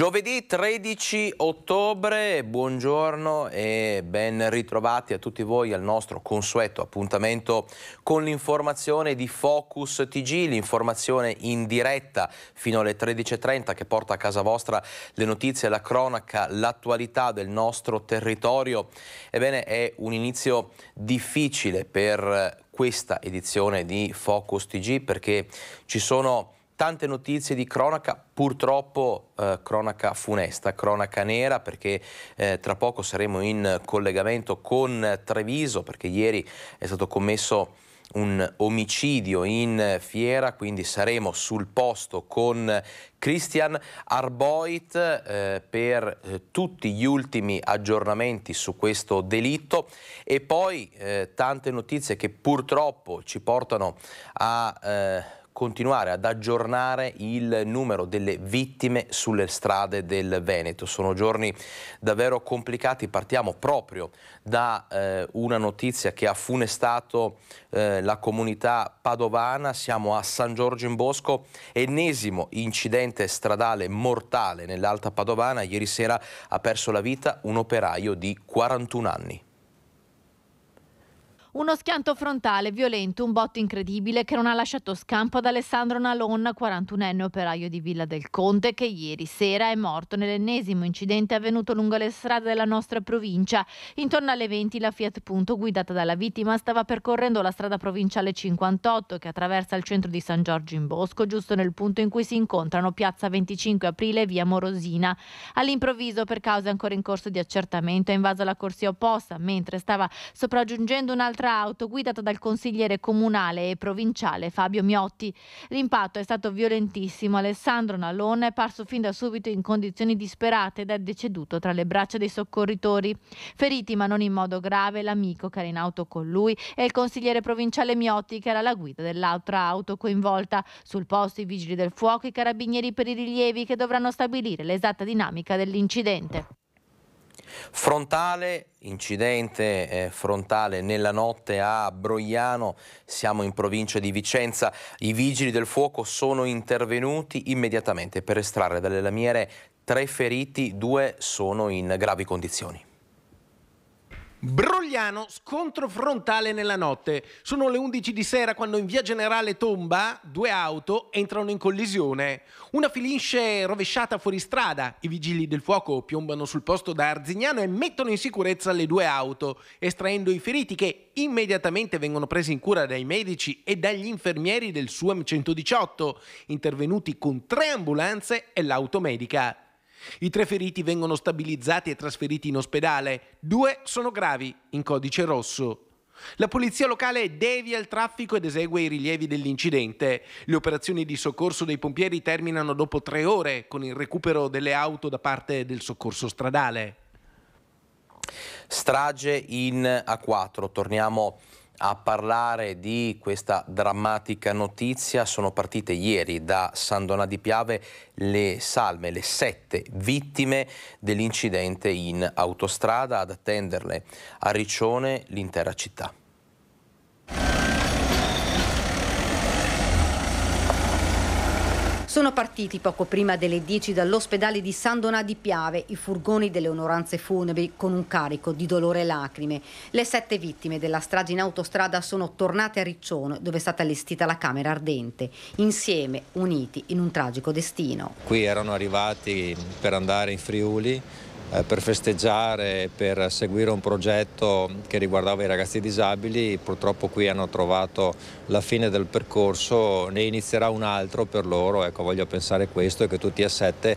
Giovedì 13 ottobre, buongiorno e ben ritrovati a tutti voi al nostro consueto appuntamento con l'informazione di Focus TG, l'informazione in diretta fino alle 13.30 che porta a casa vostra le notizie, la cronaca, l'attualità del nostro territorio. Ebbene, è un inizio difficile per eh, questa edizione di Focus TG perché ci sono tante notizie di cronaca, purtroppo eh, cronaca funesta, cronaca nera, perché eh, tra poco saremo in collegamento con Treviso, perché ieri è stato commesso un omicidio in fiera, quindi saremo sul posto con Christian Arboit eh, per eh, tutti gli ultimi aggiornamenti su questo delitto e poi eh, tante notizie che purtroppo ci portano a eh, continuare ad aggiornare il numero delle vittime sulle strade del Veneto. Sono giorni davvero complicati, partiamo proprio da eh, una notizia che ha funestato eh, la comunità padovana, siamo a San Giorgio in Bosco, ennesimo incidente stradale mortale nell'Alta Padovana, ieri sera ha perso la vita un operaio di 41 anni. Uno schianto frontale violento, un botto incredibile che non ha lasciato scampo ad Alessandro Nalonna, 41enne operaio di Villa del Conte, che ieri sera è morto nell'ennesimo incidente avvenuto lungo le strade della nostra provincia. Intorno alle 20 la Fiat Punto, guidata dalla vittima, stava percorrendo la strada provinciale 58 che attraversa il centro di San Giorgio in Bosco, giusto nel punto in cui si incontrano piazza 25 aprile e via Morosina. All'improvviso, per cause ancora in corso di accertamento, è invaso la corsia opposta, mentre stava sopraggiungendo un'altra un'altra auto guidata dal consigliere comunale e provinciale Fabio Miotti. L'impatto è stato violentissimo. Alessandro Nalone è parso fin da subito in condizioni disperate ed è deceduto tra le braccia dei soccorritori. Feriti ma non in modo grave l'amico che era in auto con lui e il consigliere provinciale Miotti che era la guida dell'altra auto coinvolta. Sul posto i vigili del fuoco, e i carabinieri per i rilievi che dovranno stabilire l'esatta dinamica dell'incidente. Frontale, incidente eh, frontale nella notte a Broiano, siamo in provincia di Vicenza, i vigili del fuoco sono intervenuti immediatamente per estrarre dalle lamiere tre feriti, due sono in gravi condizioni. Brogliano, scontro frontale nella notte. Sono le 11 di sera quando in via Generale Tomba due auto entrano in collisione. Una finisce rovesciata fuori strada, i vigili del fuoco piombano sul posto da Arzignano e mettono in sicurezza le due auto, estraendo i feriti che immediatamente vengono presi in cura dai medici e dagli infermieri del SUM 118, intervenuti con tre ambulanze e l'automedica. I tre feriti vengono stabilizzati e trasferiti in ospedale, due sono gravi, in codice rosso. La polizia locale devia il traffico ed esegue i rilievi dell'incidente. Le operazioni di soccorso dei pompieri terminano dopo tre ore con il recupero delle auto da parte del soccorso stradale. Strage in A4, torniamo a parlare di questa drammatica notizia sono partite ieri da San Donà di Piave le salme, le sette vittime dell'incidente in autostrada, ad attenderle a Riccione l'intera città. Sono partiti poco prima delle 10 dall'ospedale di San Donà di Piave i furgoni delle onoranze funebri con un carico di dolore e lacrime. Le sette vittime della strage in autostrada sono tornate a Riccione, dove è stata allestita la camera ardente, insieme, uniti in un tragico destino. Qui erano arrivati per andare in Friuli eh, per festeggiare, per seguire un progetto che riguardava i ragazzi disabili, purtroppo qui hanno trovato la fine del percorso, ne inizierà un altro per loro, ecco voglio pensare questo e che tutti e sette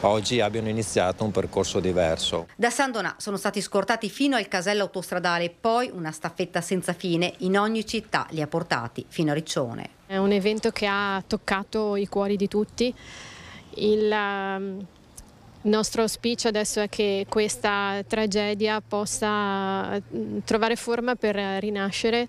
oggi abbiano iniziato un percorso diverso. Da San Donà sono stati scortati fino al casello autostradale, poi una staffetta senza fine in ogni città li ha portati fino a Riccione. È un evento che ha toccato i cuori di tutti. Il, ehm, il nostro auspicio adesso è che questa tragedia possa mm, trovare forma per rinascere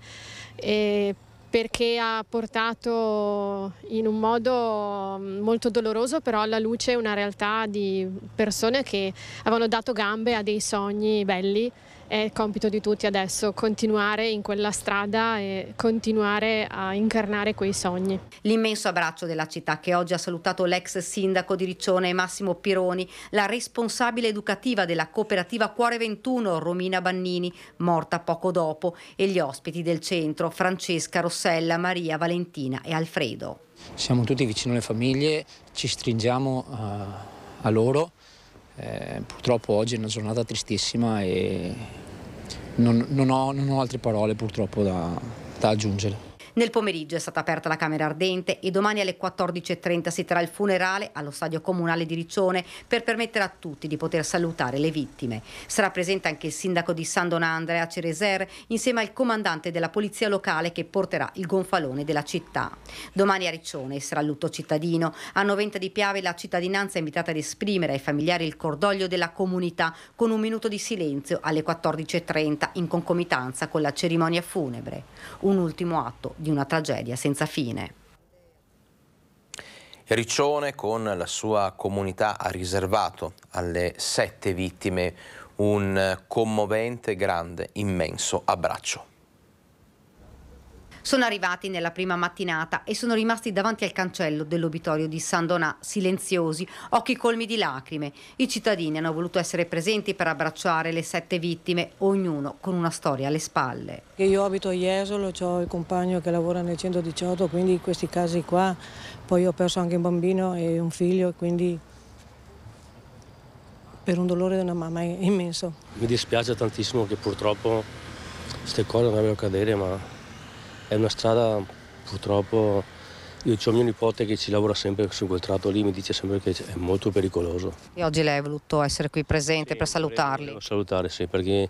perché ha portato in un modo mm, molto doloroso però alla luce una realtà di persone che avevano dato gambe a dei sogni belli è compito di tutti adesso continuare in quella strada e continuare a incarnare quei sogni. L'immenso abbraccio della città che oggi ha salutato l'ex sindaco di Riccione Massimo Pironi, la responsabile educativa della cooperativa Cuore 21 Romina Bannini, morta poco dopo, e gli ospiti del centro Francesca, Rossella, Maria, Valentina e Alfredo. Siamo tutti vicino alle famiglie, ci stringiamo a, eh, a loro eh, purtroppo oggi è una giornata tristissima e non, non, ho, non ho, altre parole purtroppo da, da aggiungere. Nel pomeriggio è stata aperta la Camera Ardente e domani alle 14.30 si terrà il funerale allo stadio comunale di Riccione per permettere a tutti di poter salutare le vittime. Sarà presente anche il sindaco di San Don Andrea Cereser insieme al comandante della polizia locale che porterà il gonfalone della città. Domani a Riccione sarà lutto cittadino. A Noventa di Piave la cittadinanza è invitata ad esprimere ai familiari il cordoglio della comunità con un minuto di silenzio alle 14.30 in concomitanza con la cerimonia funebre. Un ultimo atto di di una tragedia senza fine. Riccione con la sua comunità ha riservato alle sette vittime un commovente, grande, immenso abbraccio. Sono arrivati nella prima mattinata e sono rimasti davanti al cancello dell'obitorio di San Donà, silenziosi, occhi colmi di lacrime. I cittadini hanno voluto essere presenti per abbracciare le sette vittime, ognuno con una storia alle spalle. Io abito a Jesolo, ho il compagno che lavora nel 118, quindi questi casi qua, poi ho perso anche un bambino e un figlio, quindi per un dolore di una mamma è immenso. Mi dispiace tantissimo che purtroppo queste cose a cadere, ma è una strada purtroppo, io ho mio nipote che ci lavora sempre su quel tratto lì, mi dice sempre che è molto pericoloso. E oggi lei ha voluto essere qui presente sì, per salutarli? Salutare sì, perché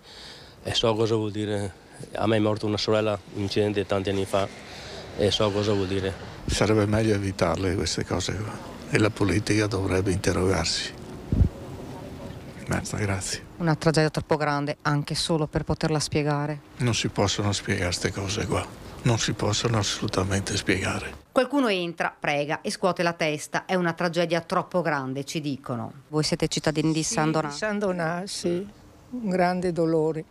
eh, so cosa vuol dire. A me è morta una sorella in un incidente tanti anni fa e so cosa vuol dire. Sarebbe meglio evitarle queste cose qua e la politica dovrebbe interrogarsi. Merda, grazie. Una tragedia troppo grande anche solo per poterla spiegare. Non si possono spiegare queste cose qua non si possono assolutamente spiegare. Qualcuno entra, prega e scuote la testa. È una tragedia troppo grande, ci dicono. Voi siete cittadini di sì, San Donato? Di San Donato, sì. Un grande dolore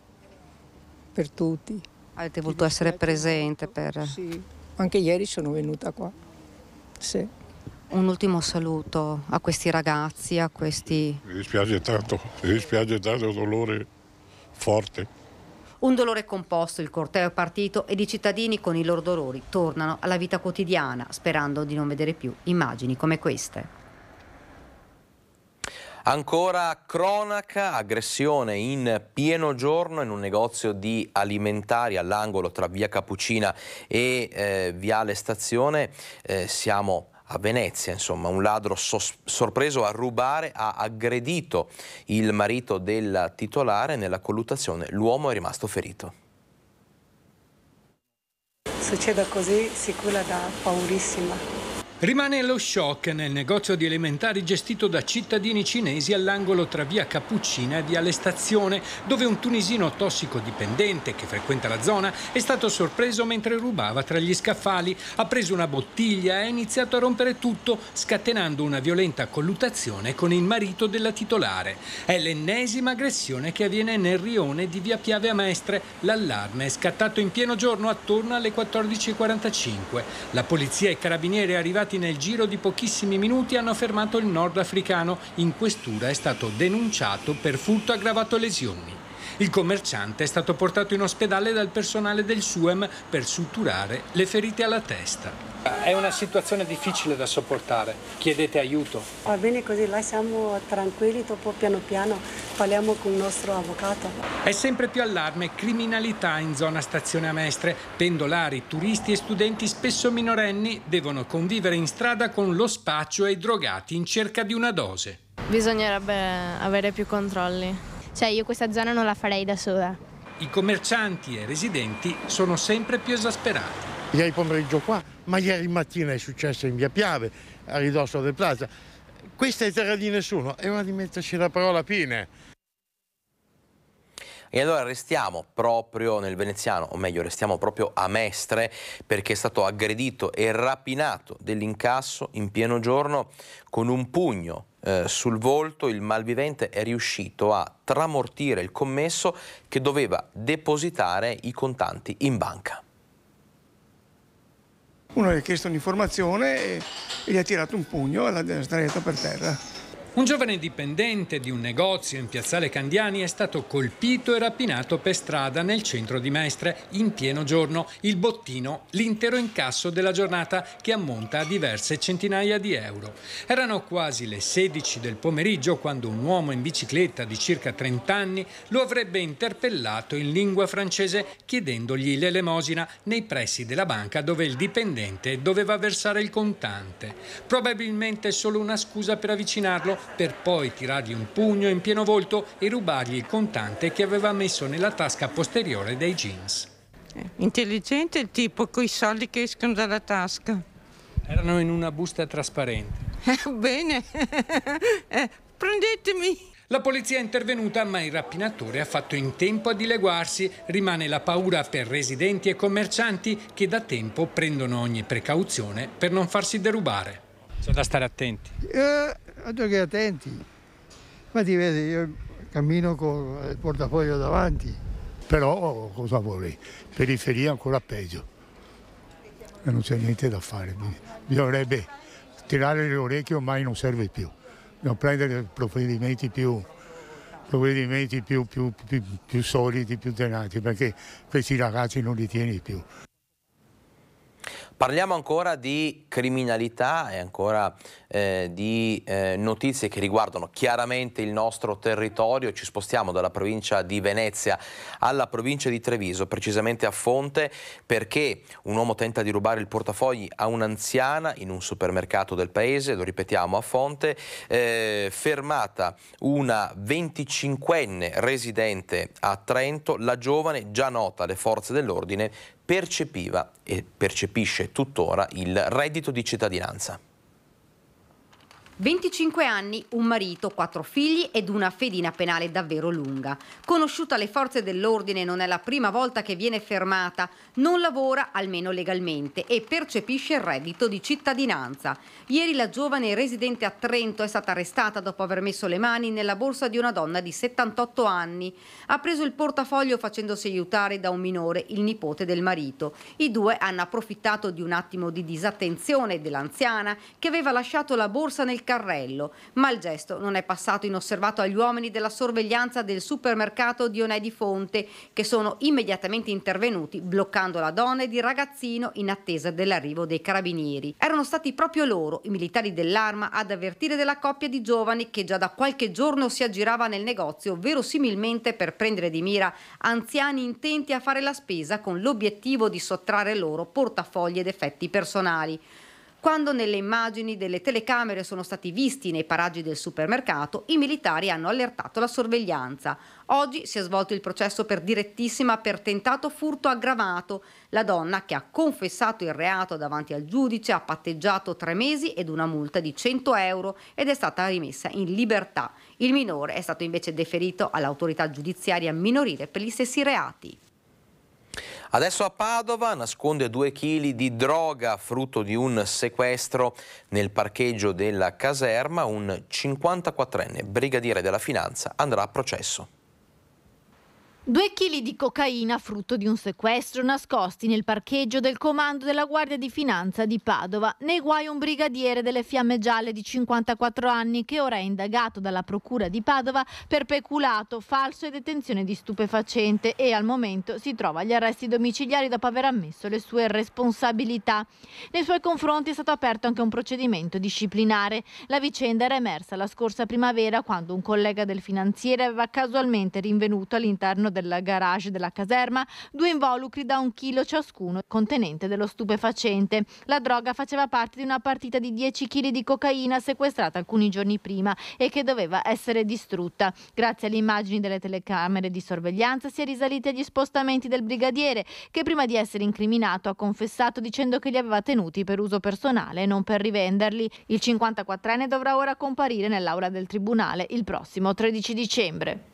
per tutti. Avete voluto essere presente per... Sì, anche ieri sono venuta qua. Sì. Un ultimo saluto a questi ragazzi, a questi... Mi dispiace tanto, mi dispiace tanto, dolore forte. Un dolore composto, il corteo è partito ed i cittadini con i loro dolori tornano alla vita quotidiana, sperando di non vedere più immagini come queste. Ancora cronaca, aggressione in pieno giorno in un negozio di alimentari all'angolo tra via Capucina e eh, viale Stazione. Eh, siamo a Venezia, insomma, un ladro sorpreso a rubare ha aggredito il marito del titolare nella colluttazione, l'uomo è rimasto ferito. Succeda così sicura da paurissima. Rimane lo shock nel negozio di elementari gestito da cittadini cinesi all'angolo tra via Cappuccina e viale Stazione, dove un tunisino tossicodipendente che frequenta la zona è stato sorpreso mentre rubava tra gli scaffali, ha preso una bottiglia e ha iniziato a rompere tutto, scatenando una violenta colluttazione con il marito della titolare. È l'ennesima aggressione che avviene nel rione di via Piave a Mestre. L'allarme è scattato in pieno giorno attorno alle 14.45. La polizia e i carabinieri arrivati arrestati nel giro di pochissimi minuti hanno fermato il nordafricano. In questura è stato denunciato per furto aggravato lesioni. Il commerciante è stato portato in ospedale dal personale del SUEM per suturare le ferite alla testa. È una situazione difficile da sopportare, chiedete aiuto. Va bene così, là siamo tranquilli, dopo piano piano parliamo con il nostro avvocato. È sempre più allarme criminalità in zona stazione Amestre. Pendolari, turisti e studenti spesso minorenni devono convivere in strada con lo spaccio e i drogati in cerca di una dose. Bisognerebbe avere più controlli. Cioè io questa zona non la farei da sola. I commercianti e residenti sono sempre più esasperati. Ieri pomeriggio qua ma ieri mattina è successo in via Piave, a ridosso del Plaza. Questa è terra di nessuno, è ora di metterci la parola fine. E allora restiamo proprio nel veneziano, o meglio restiamo proprio a Mestre, perché è stato aggredito e rapinato dell'incasso in pieno giorno con un pugno eh, sul volto. Il malvivente è riuscito a tramortire il commesso che doveva depositare i contanti in banca. Uno gli ha chiesto un'informazione e, gli ha tirato un pugno e l'ha sdraiato per terra. Un giovane dipendente di un negozio in piazzale Candiani è stato colpito e rapinato per strada nel centro di Mestre in pieno giorno. Il bottino, l'intero incasso della giornata che ammonta a diverse centinaia di euro. Erano quasi le 16 del pomeriggio quando un uomo in bicicletta di circa 30 anni lo avrebbe interpellato in lingua francese chiedendogli l'elemosina nei pressi della banca dove il dipendente doveva versare il contante. Probabilmente solo una scusa per avvicinarlo per poi tirargli un pugno in pieno volto e rubargli il contante che aveva messo nella tasca posteriore dei jeans. Eh, intelligente il tipo, con i soldi che escono dalla tasca. Erano in una busta trasparente. Eh, bene, eh, prendetemi. La polizia è intervenuta ma il rapinatore ha fatto in tempo a dileguarsi. Rimane la paura per residenti e commercianti che da tempo prendono ogni precauzione per non farsi derubare. C'è da stare attenti. Eh, altro ah, che attenti. Ma ti vedi, io cammino con il portafoglio davanti. Però cosa vuoi? Periferia ancora peggio. E non c'è niente da fare. Bisognerebbe tirare le orecchie ormai non serve più. Dobbiamo prendere provvedimenti più, provvedimenti più, più, più, più solidi, più tenati, perché questi ragazzi non li tieni più. Parliamo ancora di criminalità e ancora eh, di eh, notizie che riguardano chiaramente il nostro territorio. Ci spostiamo dalla provincia di Venezia alla provincia di Treviso, precisamente a Fonte, perché un uomo tenta di rubare il portafogli a un'anziana in un supermercato del paese, lo ripetiamo a Fonte, eh, fermata una 25enne residente a Trento, la giovane già nota alle forze dell'ordine percepiva e percepisce tuttora il reddito di cittadinanza. 25 anni, un marito, quattro figli ed una fedina penale davvero lunga. Conosciuta alle forze dell'ordine non è la prima volta che viene fermata, non lavora almeno legalmente e percepisce il reddito di cittadinanza. Ieri la giovane residente a Trento è stata arrestata dopo aver messo le mani nella borsa di una donna di 78 anni. Ha preso il portafoglio facendosi aiutare da un minore, il nipote del marito. I due hanno approfittato di un attimo di disattenzione dell'anziana che aveva lasciato la borsa nel carrello, ma il gesto non è passato inosservato agli uomini della sorveglianza del supermercato Dionè di Fonte, che sono immediatamente intervenuti bloccando la donna ed il ragazzino in attesa dell'arrivo dei carabinieri. Erano stati proprio loro, i militari dell'arma, ad avvertire della coppia di giovani che già da qualche giorno si aggirava nel negozio, verosimilmente per prendere di mira anziani intenti a fare la spesa con l'obiettivo di sottrarre loro portafogli ed effetti personali. Quando nelle immagini delle telecamere sono stati visti nei paraggi del supermercato, i militari hanno allertato la sorveglianza. Oggi si è svolto il processo per direttissima per tentato furto aggravato. La donna che ha confessato il reato davanti al giudice ha patteggiato tre mesi ed una multa di 100 euro ed è stata rimessa in libertà. Il minore è stato invece deferito all'autorità giudiziaria minorile per gli stessi reati. Adesso a Padova nasconde due chili di droga frutto di un sequestro nel parcheggio della caserma. Un 54enne brigadiere della finanza andrà a processo. Due chili di cocaina frutto di un sequestro nascosti nel parcheggio del comando della Guardia di Finanza di Padova. Nei guai un brigadiere delle Fiamme Gialle di 54 anni che ora è indagato dalla Procura di Padova per peculato, falso e detenzione di stupefacente e al momento si trova agli arresti domiciliari dopo aver ammesso le sue responsabilità. Nei suoi confronti è stato aperto anche un procedimento disciplinare. La vicenda era emersa la scorsa primavera quando un collega del finanziere aveva casualmente rinvenuto all'interno del garage della caserma due involucri da un chilo ciascuno contenente dello stupefacente. La droga faceva parte di una partita di 10 kg di cocaina sequestrata alcuni giorni prima e che doveva essere distrutta. Grazie alle immagini delle telecamere di sorveglianza si è risaliti agli spostamenti del brigadiere che prima di essere incriminato ha confessato dicendo che li aveva tenuti per uso personale e non per rivenderli. Il 54enne dovrà ora comparire nell'aula del tribunale il prossimo 13 dicembre.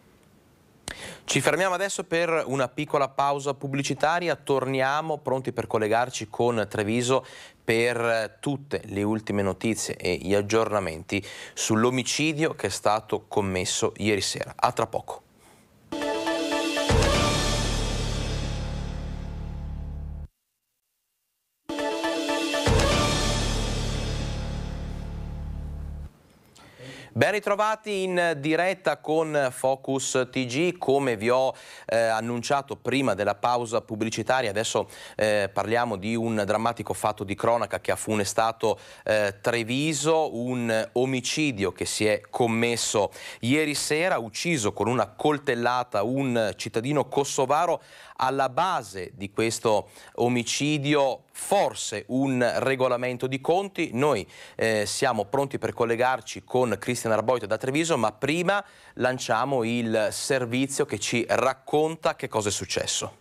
Ci fermiamo adesso per una piccola pausa pubblicitaria, torniamo pronti per collegarci con Treviso per tutte le ultime notizie e gli aggiornamenti sull'omicidio che è stato commesso ieri sera. A tra poco. Ben ritrovati in diretta con Focus TG, come vi ho eh, annunciato prima della pausa pubblicitaria, adesso eh, parliamo di un drammatico fatto di cronaca che ha funestato eh, Treviso, un omicidio che si è commesso ieri sera, ucciso con una coltellata un cittadino kosovaro alla base di questo omicidio forse un regolamento di conti. Noi eh, siamo pronti per collegarci con Cristian Arboito da Treviso, ma prima lanciamo il servizio che ci racconta che cosa è successo.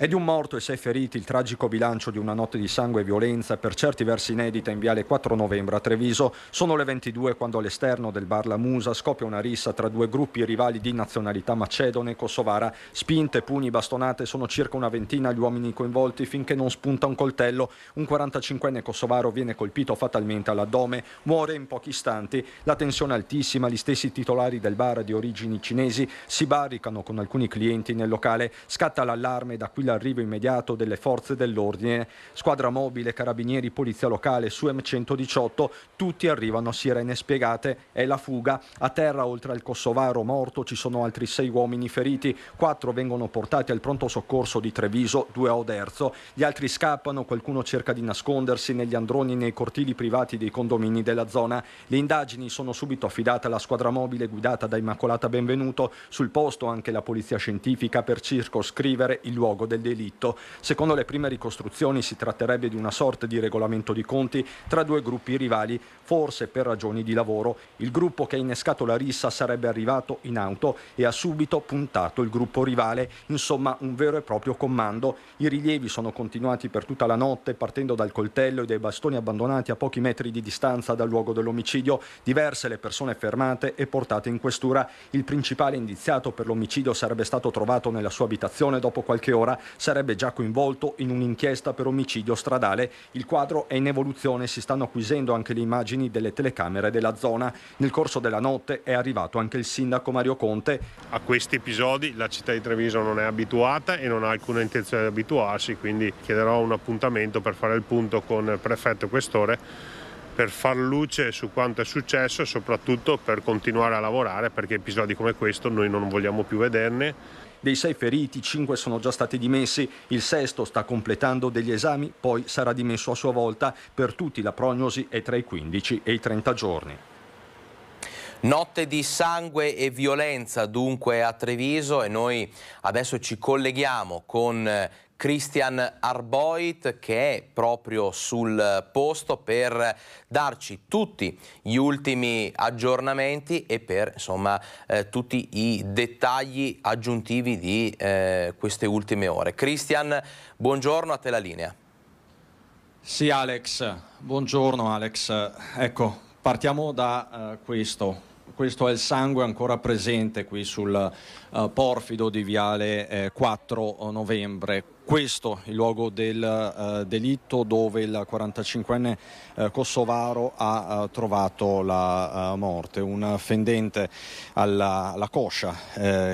È di un morto e sei feriti il tragico bilancio di una notte di sangue e violenza per certi versi inedita in viale 4 novembre a Treviso. Sono le 22 quando all'esterno del bar La Musa scoppia una rissa tra due gruppi rivali di nazionalità macedone e kosovara. Spinte, pugni, bastonate sono circa una ventina gli uomini coinvolti finché non spunta un coltello. Un 45enne kosovaro viene colpito fatalmente all'addome, muore in pochi istanti. La tensione è altissima, gli stessi titolari del bar di origini cinesi si barricano con alcuni clienti nel locale. Scatta l'allarme da qui la l'arrivo immediato delle forze dell'ordine, squadra mobile, carabinieri, polizia locale, su M118, tutti arrivano a sirene spiegate, è la fuga. A terra, oltre al kosovaro morto, ci sono altri sei uomini feriti, quattro vengono portati al pronto soccorso di Treviso, due a Oderzo, gli altri scappano, qualcuno cerca di nascondersi negli androni nei cortili privati dei condomini della zona. Le indagini sono subito affidate alla squadra mobile guidata da Immacolata Benvenuto, sul posto anche la polizia scientifica per circoscrivere il luogo del del delitto. Secondo le prime ricostruzioni si tratterebbe di una sorta di regolamento di conti tra due gruppi rivali, forse per ragioni di lavoro. Il gruppo che ha innescato la rissa sarebbe arrivato in auto e ha subito puntato il gruppo rivale, insomma un vero e proprio comando. I rilievi sono continuati per tutta la notte partendo dal coltello e dai bastoni abbandonati a pochi metri di distanza dal luogo dell'omicidio, diverse le persone fermate e portate in questura. Il principale indiziato per l'omicidio sarebbe stato trovato nella sua abitazione dopo qualche ora, sarebbe già coinvolto in un'inchiesta per omicidio stradale. Il quadro è in evoluzione, si stanno acquisendo anche le immagini delle telecamere della zona. Nel corso della notte è arrivato anche il sindaco Mario Conte. A questi episodi la città di Treviso non è abituata e non ha alcuna intenzione di abituarsi, quindi chiederò un appuntamento per fare il punto con il prefetto e questore per far luce su quanto è successo e soprattutto per continuare a lavorare perché episodi come questo noi non vogliamo più vederne dei sei feriti, cinque sono già stati dimessi, il sesto sta completando degli esami, poi sarà dimesso a sua volta. Per tutti la prognosi è tra i 15 e i 30 giorni. Notte di sangue e violenza dunque a Treviso e noi adesso ci colleghiamo con eh, Christian Arboit che è proprio sul posto per darci tutti gli ultimi aggiornamenti e per insomma eh, tutti i dettagli aggiuntivi di eh, queste ultime ore. Christian, buongiorno a te la linea. Sì Alex, buongiorno Alex. Ecco, partiamo da uh, questo questo è il sangue ancora presente qui sul uh, porfido di Viale eh, 4 novembre questo il luogo del uh, delitto dove il 45enne uh, eh, kosovaro ha uh, trovato la morte, un fendente alla, alla coscia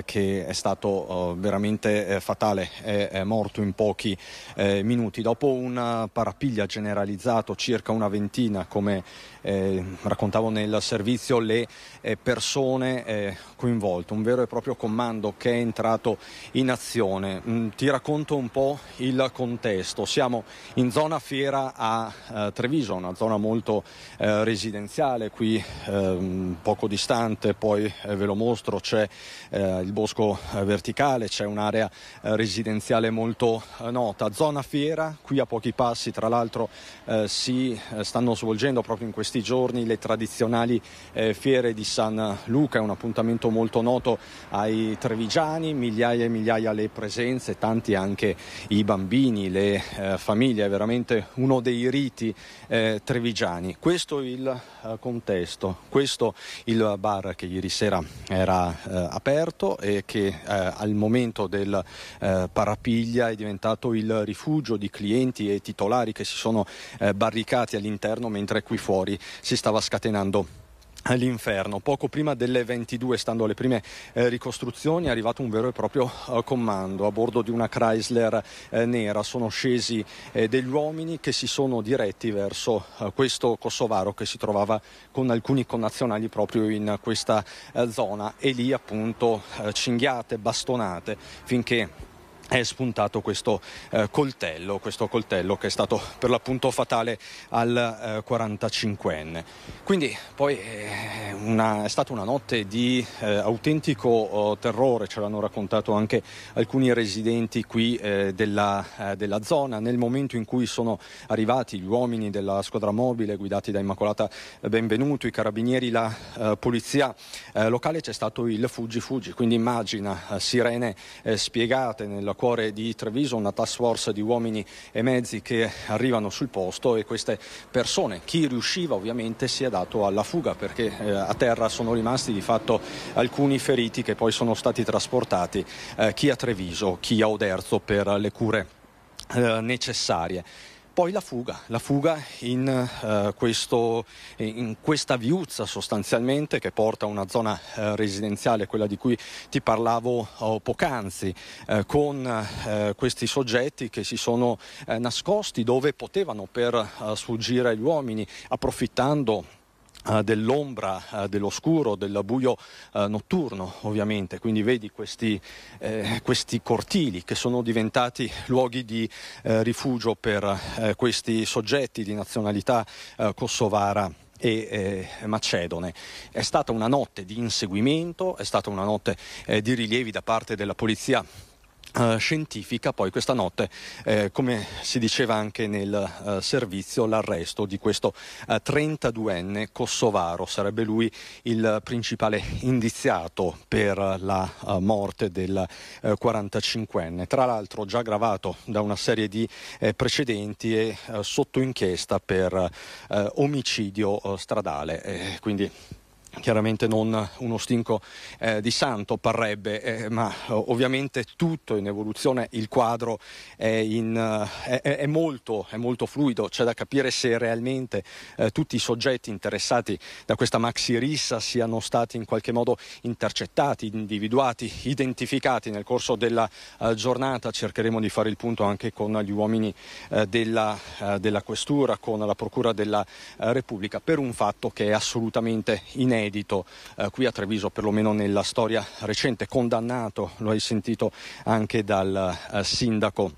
che è stato veramente fatale, è, è, morto in pochi minuti. Dopo un parapiglia generalizzato, circa una ventina, come raccontavo nel servizio, le persone coinvolte, un vero e proprio comando che è entrato in azione. Mm, ti racconto un po' po' il contesto. Siamo in zona fiera a eh, Treviso, una zona molto eh, residenziale, qui ehm, poco distante, poi eh, ve lo mostro, c'è eh, il bosco eh, verticale, c'è un'area eh, residenziale molto nota. Zona fiera, qui a pochi passi tra l'altro si stanno svolgendo proprio in questi giorni le tradizionali fiere di San Luca, è un appuntamento molto noto ai trevigiani, migliaia e migliaia le presenze, tanti anche i bambini, le eh, famiglie, è veramente uno dei riti eh, trevigiani. Questo il eh, contesto, questo il bar che ieri sera era eh, aperto e che eh, al momento del eh, parapiglia è diventato il rifugio di clienti e titolari che si sono barricati all'interno mentre qui fuori si stava scatenando all'inferno. Poco prima delle 22, stando alle prime eh, ricostruzioni, è arrivato un vero e proprio eh, comando a bordo di una Chrysler eh, nera. Sono scesi eh, degli uomini che si sono diretti verso eh, questo kosovaro che si trovava con alcuni connazionali proprio in questa eh, zona e lì appunto cinghiate, bastonate finché è spuntato questo, eh, coltello, questo coltello, che è stato per l'appunto fatale al eh, 45enne. Quindi poi eh, una, è stata una notte di eh, autentico oh, terrore, ce l'hanno raccontato anche alcuni residenti qui eh, della, eh, della, zona, nel momento in cui sono arrivati gli uomini della squadra mobile guidati da Immacolata Benvenuto, i carabinieri, la polizia locale, c'è stato il fuggi fuggi, quindi immagina sirene spiegate nella cuore di Treviso, una task force di uomini e mezzi che arrivano sul posto e queste persone, chi riusciva ovviamente si è dato alla fuga perché eh, a terra sono rimasti di fatto alcuni feriti che poi sono stati trasportati eh, chi a Treviso, chi a Oderzo per le cure eh, necessarie. Poi la fuga, la fuga in, eh, questo, in questa viuzza sostanzialmente che porta a una zona eh, residenziale, quella di cui ti parlavo oh, poc'anzi, eh, con eh, questi soggetti che si sono eh, nascosti dove potevano per eh, sfuggire agli uomini, approfittando eh, dell'ombra, eh, dell'oscuro, del buio eh, notturno ovviamente, quindi vedi questi, questi, cortili che sono diventati luoghi di rifugio per questi soggetti di nazionalità kosovara e eh, Macedone. È stata una notte di inseguimento, è stata una notte eh, di rilievi da parte della polizia eh, scientifica poi questa notte, eh, come si diceva anche nel uh, servizio, l'arresto di questo uh, eh, 32enne kosovaro. Sarebbe lui il principale indiziato per la morte del 45enne, tra l'altro già gravato da una serie di precedenti e sotto inchiesta per omicidio stradale. Eh, quindi chiaramente non uno stinco eh, di santo parrebbe, eh, ma ovviamente tutto in evoluzione, il quadro è, in, eh, è, è, molto, è molto, fluido, c'è da capire se realmente eh, tutti i soggetti interessati da questa maxi rissa siano stati in qualche modo intercettati, individuati, identificati nel corso della eh, giornata, cercheremo di fare il punto anche con gli uomini eh, della, della Questura, con la Procura della Repubblica, per un fatto che è assolutamente inedito inedito eh, qui a Treviso, perlomeno nella storia recente, condannato, lo hai sentito anche dal eh, sindaco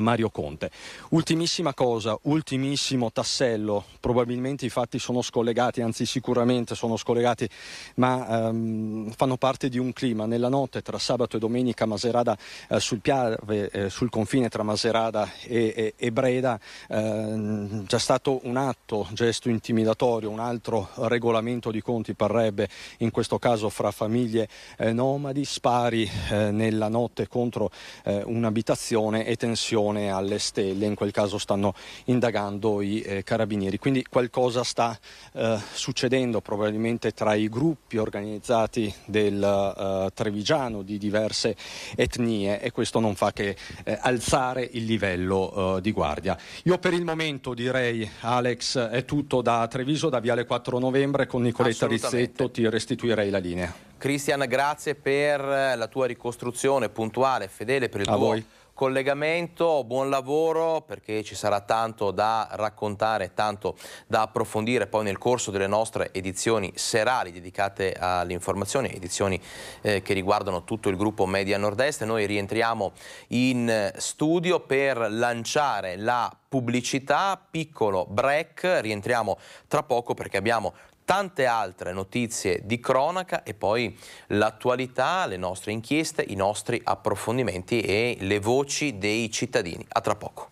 Mario Conte. Ultimissima cosa, ultimissimo tassello, probabilmente i fatti sono scollegati, anzi sicuramente sono scollegati, ma um, fanno parte di un clima. Nella notte tra sabato e domenica Maserada uh, eh, sul Piave, uh, sul confine tra Maserada e, e, e Breda, ehm, c'è stato un atto, gesto intimidatorio, un altro regolamento di conti parrebbe, in questo caso fra famiglie eh, nomadi, spari nella notte contro un'abitazione e tensioni esplosione alle stelle, in quel caso stanno indagando i eh, carabinieri. Quindi qualcosa sta eh, succedendo probabilmente tra i gruppi organizzati del eh, Trevigiano di diverse etnie e questo non fa che eh, alzare il livello eh, di guardia. Io per il momento direi Alex è tutto da Treviso, da Viale 4 novembre con Nicoletta Rizzetto ti restituirei la linea. Cristian, grazie per la tua ricostruzione puntuale, e fedele, per il A tuo voi collegamento, buon lavoro perché ci sarà tanto da raccontare, tanto da approfondire poi nel corso delle nostre edizioni serali dedicate all'informazione, edizioni eh, che riguardano tutto il gruppo Media Nord-Est. Noi rientriamo in studio per lanciare la pubblicità, piccolo break, rientriamo tra poco perché abbiamo tante altre notizie di cronaca e poi l'attualità, le nostre inchieste, i nostri approfondimenti e le voci dei cittadini. A tra poco.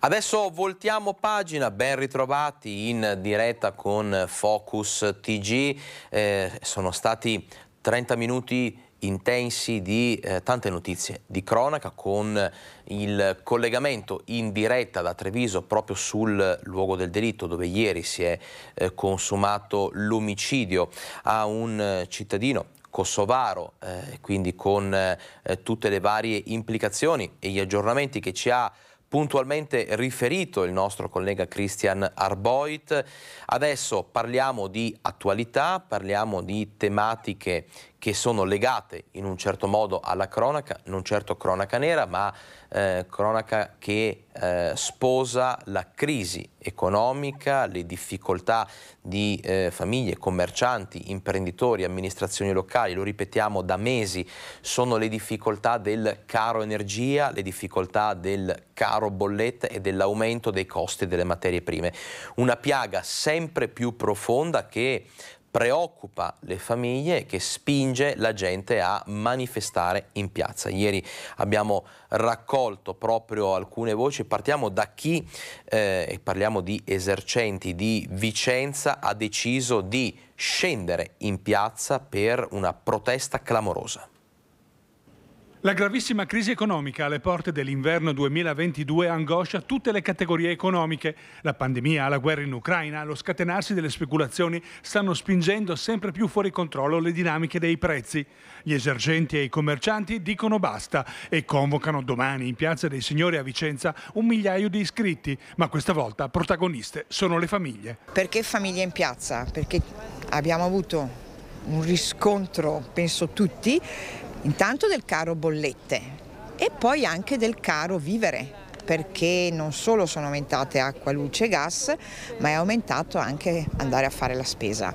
Adesso voltiamo pagina, ben ritrovati in diretta con Focus TG. Eh, sono stati 30 minuti intensi di eh, tante notizie di cronaca con il collegamento in diretta da Treviso proprio sul luogo del delitto dove ieri si è eh, consumato l'omicidio a un eh, cittadino kosovaro, eh, quindi con eh, tutte le varie implicazioni e gli aggiornamenti che ci ha puntualmente riferito il nostro collega Christian Arboit. Adesso parliamo di attualità, parliamo di tematiche che sono legate in un certo modo alla cronaca, non certo cronaca nera, ma eh, cronaca che eh, sposa la crisi economica, le difficoltà di eh, famiglie, commercianti, imprenditori, amministrazioni locali, lo ripetiamo da mesi, sono le difficoltà del caro energia, le difficoltà del caro bollette e dell'aumento dei costi delle materie prime. Una piaga sempre più profonda che preoccupa le famiglie, e che spinge la gente a manifestare in piazza. Ieri abbiamo raccolto proprio alcune voci, partiamo da chi, eh, e parliamo di esercenti di Vicenza, ha deciso di scendere in piazza per una protesta clamorosa. La gravissima crisi economica alle porte dell'inverno 2022 angoscia tutte le categorie economiche. La pandemia, la guerra in Ucraina, lo scatenarsi delle speculazioni stanno spingendo sempre più fuori controllo le dinamiche dei prezzi. Gli esergenti e i commercianti dicono basta e convocano domani in Piazza dei Signori a Vicenza un migliaio di iscritti, ma questa volta protagoniste sono le famiglie. Perché famiglie in piazza? Perché abbiamo avuto un riscontro, penso tutti, intanto del caro bollette e poi anche del caro vivere perché non solo sono aumentate acqua, luce e gas, ma è aumentato anche andare a fare la spesa.